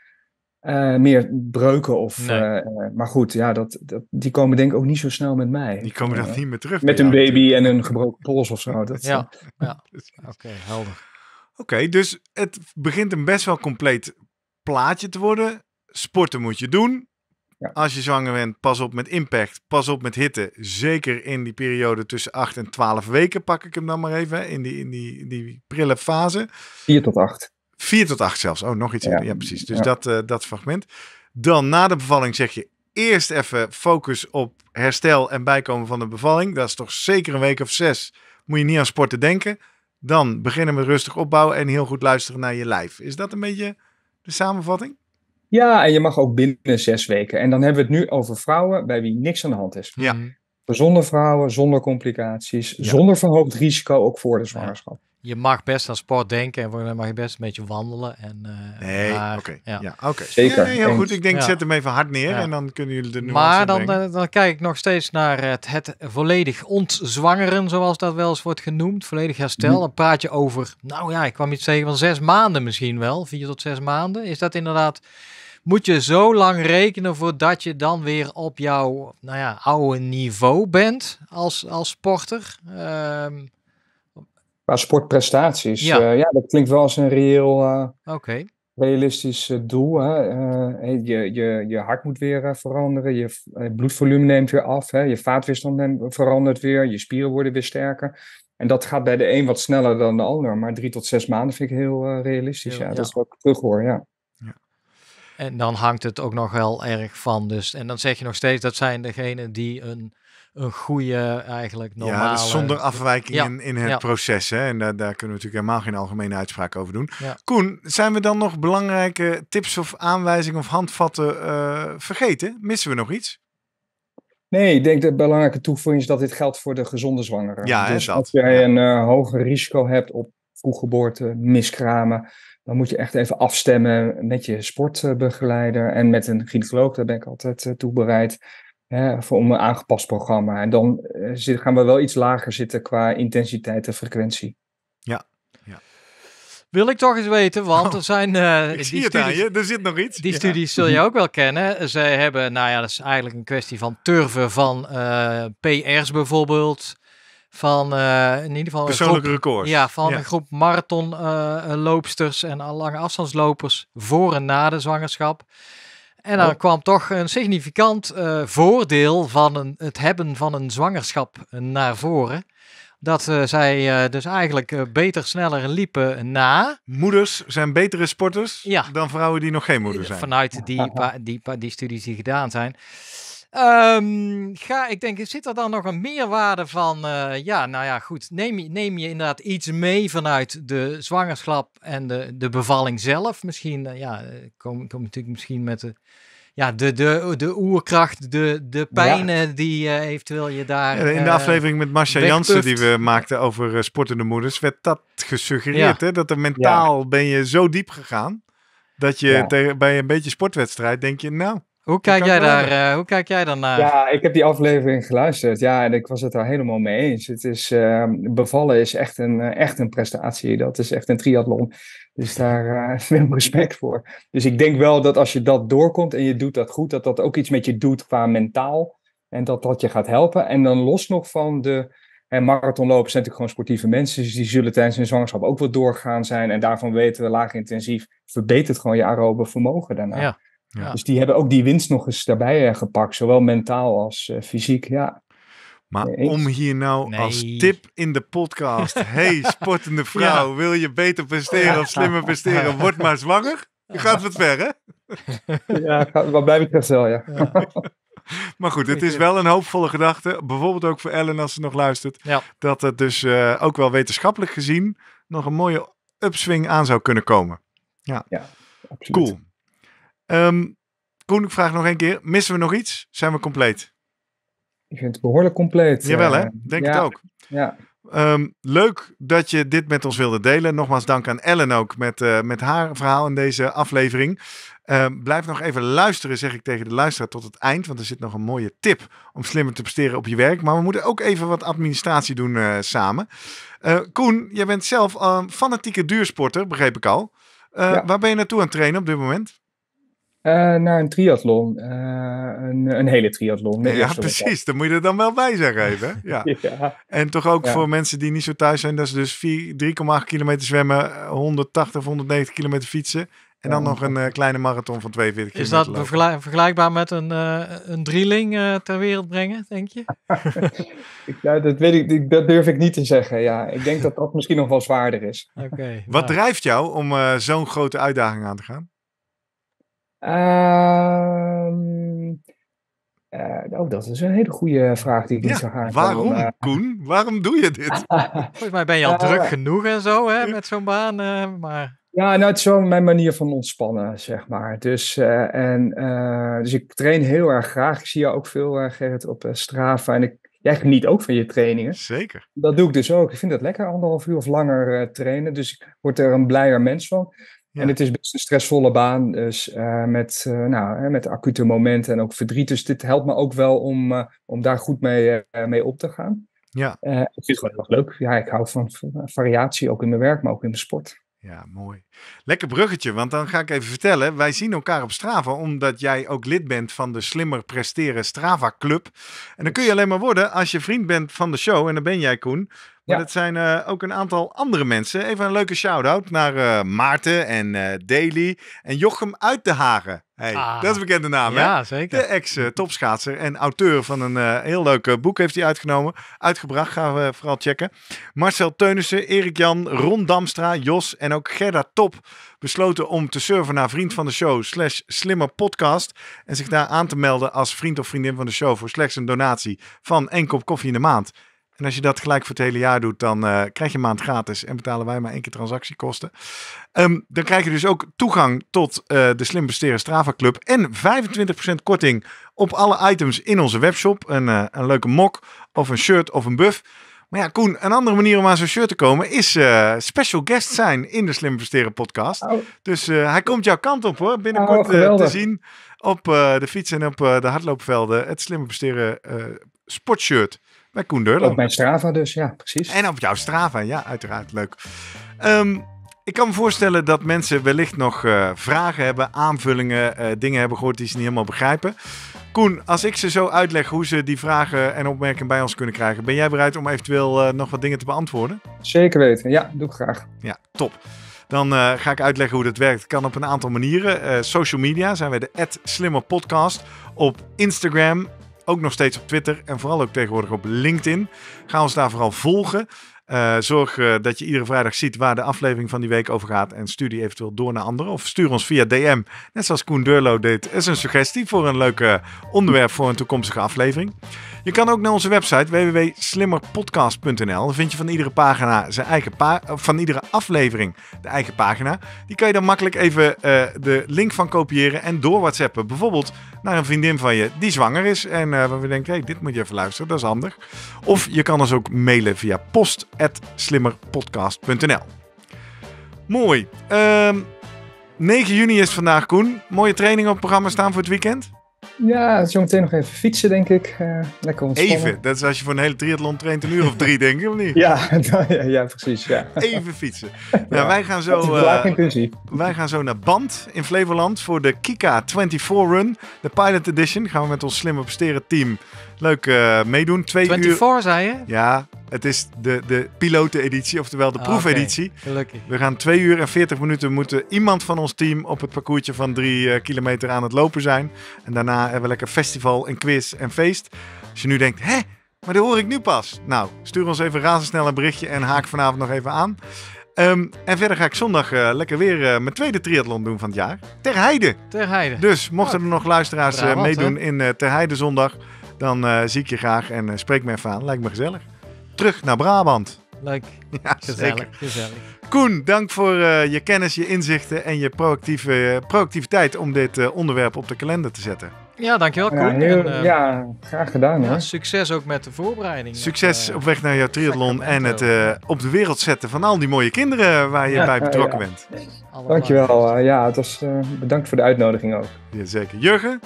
eh, meer breuken of. Eh, maar goed, ja, dat, dat, die komen denk ik ook niet zo snel met mij. Die komen dan niet meer terug. Met een baby en een gebroken pols of zo. Dat, ja, ja. oké, helder. Oké, dus het begint een best wel compleet plaatje te worden. Sporten moet je doen. Als je zwanger bent, pas op met impact, pas op met hitte. Zeker in die periode tussen 8 en 12 weken pak ik hem dan maar even. In die, in die, die prille fase. 4 tot 8. 4 tot 8 zelfs. Oh, nog iets. Ja, precies. Dus Dat, eh, dat fragment. Dan na de bevalling zeg je eerst even focus op herstel en bijkomen van de bevalling. Dat is toch zeker een week of zes. Moet je niet aan sporten denken. Dan beginnen we rustig opbouwen en heel goed luisteren naar je lijf. Is dat een beetje de samenvatting? Ja, en je mag ook binnen zes weken. En dan hebben we het nu over vrouwen bij wie niks aan de hand is. Ja. Mm. Zonder vrouwen, zonder complicaties, zonder verhoogd risico ook voor de zwangerschap. Je mag best aan sport denken en mag je best een beetje wandelen. En, eh, nee, oké. Ja, oké. Zeker. heel goed. Ik denk, zet hem even hard neer en dan kunnen jullie er nu Maar dan, eh, dan kijk ik nog steeds naar het, volledig ontzwangeren, zoals dat wel eens wordt genoemd. Volledig herstel. Hm. Dan praat je over, nou ja, ik kwam iets tegen van zes maanden misschien wel. Vier tot zes maanden. Is dat inderdaad moet je zo lang rekenen voordat je dan weer op jouw nou ja, oude niveau bent als, als sporter? Ehm, Qua sportprestaties. Ja. Eh, ja. dat klinkt wel als een reëel, uh, realistisch eh, doel. Hè? je, je, je hart moet weer veranderen, je bloedvolume neemt weer af, hè? je vaatweerstand verandert weer, je spieren worden weer sterker. En dat gaat bij de een wat sneller dan de ander, maar drie tot zes maanden vind ik heel realistisch. ja, dat is wat ik terug hoor, ja. En dan hangt het ook nog wel erg van. Dus, en dan zeg je nog steeds, dat zijn degenen die een, een goede, eigenlijk dus normale... Ja, zonder afwijking in, het proces. Hè? En daar, daar kunnen we natuurlijk helemaal geen algemene uitspraak over doen. Koen, zijn we dan nog belangrijke tips of aanwijzingen of handvatten eh, vergeten? Missen we nog iets? Nee, ik denk de belangrijke toevoeging is dat dit geldt voor de gezonde zwangeren. Ja, dus dat. als jij een eh, hoger risico hebt op vroeggeboorte, miskramen dan moet je echt even afstemmen met je sportbegeleider en met een gynaecoloog. Daar ben ik altijd eh, toe bereid. Hè, voor om een aangepast programma. En dan eh, gaan we wel iets lager zitten qua intensiteit en frequentie. Ja, wil ik toch eens weten, want oh. er zijn... Eh, die studies, er zit nog iets. Die studies zul je mhm. ook wel kennen. Zij hebben, nou ja, dat is eigenlijk een kwestie van turven van PR's bijvoorbeeld van uh, in ieder geval... Persoonlijke groep, Ja, van een groep marathonloopsters eh, eh, en lange afstandslopers voor en na de zwangerschap. En dan oh. kwam toch een significant voordeel van een, het hebben van een zwangerschap naar voren dat zij dus eigenlijk beter, sneller liepen na. Moeders zijn betere sporters dan vrouwen die nog geen moeder zijn. Vanuit die, die, die studies die gedaan zijn. Ehm, ga, ik denk, zit er dan nog een meerwaarde van? Eh, ja, nou ja, goed. Neem, neem je inderdaad iets mee vanuit de zwangerschap en de, de bevalling zelf? Misschien, eh, ja, eh, kom, kom natuurlijk misschien met de ja, de, de, de oerkracht, de, de pijnen die eventueel je daar. In de aflevering met Marcia Jansen die we maakten over sportende moeders, werd dat gesuggereerd. Hè? Dat er mentaal ben je zo diep gegaan. Dat je bij een beetje sportwedstrijd denk je, nou, eh, hoe kijk, jij daar, hoe kijk jij dan naar? Ja, ik heb die aflevering geluisterd. Ja, en ik was het daar helemaal mee eens. Het is, ehm, bevallen is echt een, eh, echt een prestatie. Dat is echt een triathlon. Dus daar eh, veel respect voor. Dus ik denk wel dat als je dat doorkomt en je doet dat goed, dat dat ook iets met je doet qua mentaal. En dat dat je gaat helpen. En dan los nog van de. En marathonlopers zijn natuurlijk gewoon sportieve mensen. Dus die zullen tijdens hun zwangerschap ook wel doorgaan zijn. En daarvan weten we laag intensief. Verbetert gewoon je aerobe vermogen daarna. Ja. Dus die hebben ook die winst nog eens daarbij eh, gepakt, zowel mentaal als eh, fysiek. Ja. Maar om hier nou als tip in de podcast, hey sportende vrouw, wil je beter presteren of slimmer presteren, word maar zwanger. Je gaat wat ver, hè? Ja, wat mij betreft wel, ja. Maar goed, het is wel een hoopvolle gedachte. Bijvoorbeeld ook voor Ellen als ze nog luistert. Ja. Dat het dus eh, ook wel wetenschappelijk gezien nog een mooie upswing aan zou kunnen komen. Ja, ja absoluut. Cool. Um, Koen, ik vraag nog één keer. Missen we nog iets? Zijn we compleet? Ik vind het behoorlijk compleet. Jawel, hè? Eh, Denk ik ook. Ja. Ehm, leuk dat je dit met ons wilde delen. Nogmaals dank aan Ellen ook met, eh, met haar verhaal in deze aflevering. Ehm, blijf nog even luisteren, zeg ik tegen de luisteraar tot het eind. Want er zit nog een mooie tip om slimmer te presteren op je werk. Maar we moeten ook even wat administratie doen eh, samen. Koen, jij bent zelf een fanatieke duursporter, begreep ik al. Waar ben je naartoe aan het trainen op dit moment? Eh, naar een triathlon. Eh, een, een, hele triathlon. Ja, ja precies. Dan moet je er dan wel bij zeggen even. Ja. En toch ook voor mensen die niet zo thuis zijn. Dat is dus 3,8 kilometer zwemmen, 180 of 190 kilometer fietsen. En dan nog een eh, kleine marathon van 42 km. kilometer. Is dat vergelijkbaar met een, een drieling ter wereld brengen, denk je? ik, nou, dat, weet ik, dat durf ik niet te zeggen. Ja. Ik denk dat dat misschien nog wel zwaarder is. Oké. Wat nou. drijft jou om zo'n grote uitdaging aan te gaan? Uh, oh, dat is een hele goede vraag die ik niet zou Waarom, eh. Koen? Waarom doe je dit? Volgens mij ben je al eh, druk genoeg en zo hè, met zo'n baan. maar... Ja, nou, het is wel mijn manier van ontspannen, zeg maar. Dus, en, dus ik train heel erg graag. Ik zie jou ook veel, Gerrit, op Strava. En ik, jij geniet ook van je trainingen. Zeker. Dat doe ik dus ook. Ik vind het lekker, anderhalf uur of langer trainen. Dus ik word er een blijer mens van. En het is best een stressvolle baan, dus eh, met, eh, nou, met acute momenten en ook verdriet. Dus dit helpt me ook wel om, eh, om daar goed mee, mee op te gaan. Ja. ik vind het wel heel leuk. Ja, ik hou van variatie, ook in mijn werk, maar ook in de sport. Ja, mooi. Lekker bruggetje, want dan ga ik even vertellen. Wij zien elkaar op Strava, omdat jij ook lid bent van de Slimmer Presteren Strava Club. En dan kun je alleen maar worden als je vriend bent van de show. En dan ben jij, Koen. Maar ja. dat zijn eh, ook een aantal andere mensen. Even een leuke shout-out naar eh, Maarten en uh, eh, Daly en Jochem uit de Hagen. Hey, ah. dat is een bekende naam, ja, hè? Zeker. De ex-topschaatser en auteur van een heel leuk boek heeft hij uitgenomen, uitgebracht. Gaan we vooral checken. Marcel Teunissen, Erik Jan, Ron Damstra, Jos en ook Gerda Top besloten om te surfen naar vriend van de show slash slimmer podcast. En zich daar aan te melden als vriend of vriendin van de show voor slechts een donatie van één kop koffie in de maand. En als je dat gelijk voor het hele jaar doet, dan eh, krijg je een maand gratis en betalen wij maar één keer transactiekosten. Ehm, dan krijg je dus ook toegang tot eh, de Slim Besteren Strava Club en 25% korting op alle items in onze webshop. Een, eh, een leuke mok of een shirt of een buff. Maar ja, Koen, een andere manier om aan zo'n shirt te komen is special guest zijn in de Slim podcast. Oh. Dus hij komt jouw kant op hoor, binnenkort oh, te zien op de fiets en op de hardloopvelden. Het Slim Presteren sportshirt. Bij Koen Op mijn Strava dus, ja, precies. En op jouw Strava, ja, uiteraard. Leuk. Ehm, ik kan me voorstellen dat mensen wellicht nog eh, vragen hebben, aanvullingen, eh, dingen hebben gehoord die ze niet helemaal begrijpen. Koen, als ik ze zo uitleg hoe ze die vragen en opmerkingen bij ons kunnen krijgen, ben jij bereid om eventueel eh, nog wat dingen te beantwoorden? Zeker weten, ja, doe ik graag. Ja, top. Dan ga ik uitleggen hoe dat werkt. kan op een aantal manieren. social media zijn wij de @slimmerpodcast. Op Instagram, ook nog steeds op Twitter en vooral ook tegenwoordig op LinkedIn. Ga ons daar vooral volgen. Eh, zorg eh, dat je iedere vrijdag ziet waar de aflevering van die week over gaat. En stuur die eventueel door naar anderen. Of stuur ons via DM, net zoals Koen Durlo deed, is een suggestie voor een leuke onderwerp voor een toekomstige aflevering. Je kan ook naar onze website www.slimmerpodcast.nl. Dan vind je van iedere, pagina zijn eigen van iedere aflevering de eigen pagina. Die kan je dan makkelijk even eh, de link van kopiëren en door WhatsAppen. Bijvoorbeeld naar een vriendin van je die zwanger is. En eh, waar we denken, hey, dit moet je even luisteren, dat is handig. Of je kan ons ook mailen via post.slimmerpodcast.nl. Mooi. Uh, ehm, 9 juni is vandaag, Koen. Mooie training op het programma staan voor het weekend? Ja, zometeen nog even fietsen, denk ik. Uh, lekker ontspannen. Even? Dat is als je voor een hele triathlon traint een uur of drie, denk ik, of niet? Ja, ja, ja precies. Ja. Even fietsen. Nou, wij, gaan zo, eh, wij gaan zo naar Band in Flevoland voor de Kika 24 Run. De Pilot Edition gaan we met ons slim presteren team Leuk uh, meedoen. uur? 24, zei je? Ja, het is de, de piloteneditie, oftewel de ah, proefeditie. Gelukkig. We gaan 2 uur en 40 minuten moeten iemand van ons team op het parcoursje van drie uh, kilometer aan het lopen zijn. En daarna hebben we lekker festival en quiz en feest. Als je nu denkt, hè, maar dat hoor ik nu pas. Nou, stuur ons even razendsnel een berichtje en haak vanavond nog even aan. Ehm, en verder ga ik zondag eh, lekker weer mijn tweede triathlon doen van het jaar. Ter Heide. Ter Heide. Dus mochten oh, er nog luisteraars meedoen in Ter Heide zondag. Dan eh, zie ik je graag en eh, spreek me even aan. Lijkt me gezellig. Terug naar Brabant. Leuk. Ja, gezellig, zeker. gezellig. Koen, dank voor eh, je kennis, je inzichten en je proactieve, proactiviteit om dit onderwerp op de kalender te zetten. Ja, dankjewel Koen. Ja, heel, ja graag gedaan. Ja, succes ook met de voorbereiding. Succes op weg naar jouw triathlon en het op de wereld zetten van al die mooie kinderen waar je bij betrokken bent. Dankjewel. ja, het was, bedankt voor de uitnodiging ook. Jazeker. Jurgen,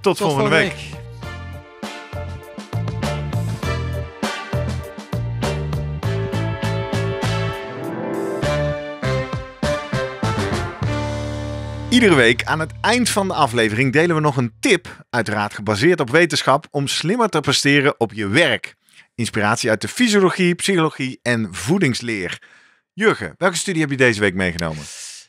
tot, tot volgende, week. Iedere week aan het eind van de aflevering delen we nog een tip, uiteraard gebaseerd op wetenschap, om slimmer te presteren op je werk. Inspiratie uit de fysiologie, psychologie en voedingsleer. Jurgen, welke studie heb je deze week meegenomen?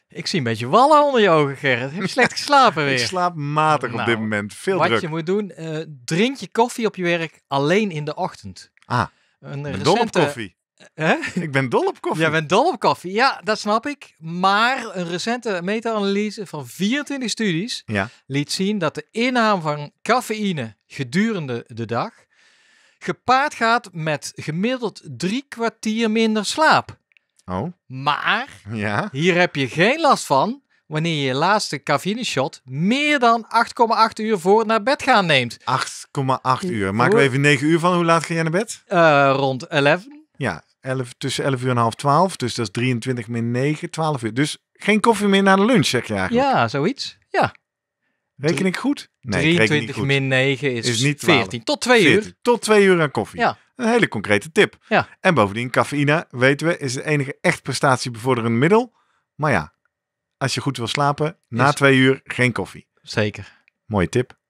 Ik zie een beetje wallen onder je ogen, Gerrit. Heb je slecht geslapen weer? Ik slaap matig op dit nou, moment. Veel wat druk. Wat je moet doen, eh, drink je koffie op je werk alleen in de ochtend. Ah, een, een koffie. Hè? Ik ben dol op koffie. Jij bent dol op koffie. Ja, dat snap ik. Maar een recente meta-analyse van 24 studies liet zien dat de inname van cafeïne gedurende de dag gepaard gaat met gemiddeld drie kwartier minder slaap. Oh. Maar ja. hier heb je geen last van wanneer je je laatste cafeïne shot meer dan 8,8 uur voor naar bed gaan neemt. 8,8 uur. Maken we even 9 uur van. Hoe laat ga jij naar bed? Eh, rond 11. Ja, 11, tussen 11 uur en half 12. Dus dat is 23 min 9, 12 uur. Dus geen koffie meer na de lunch, zeg je eigenlijk. Ja, zoiets. Ja. Reken ik goed? Nee, 23 ik niet goed. min 9 is, is niet 14. Tot 2 uur. Tot 2 uur aan koffie. Ja. Een hele concrete tip. Ja. En bovendien, cafeïne, weten we, is het enige echt prestatiebevorderend middel. Maar ja, als je goed wil slapen, na 2 twee uur geen koffie. Zeker. Mooie tip.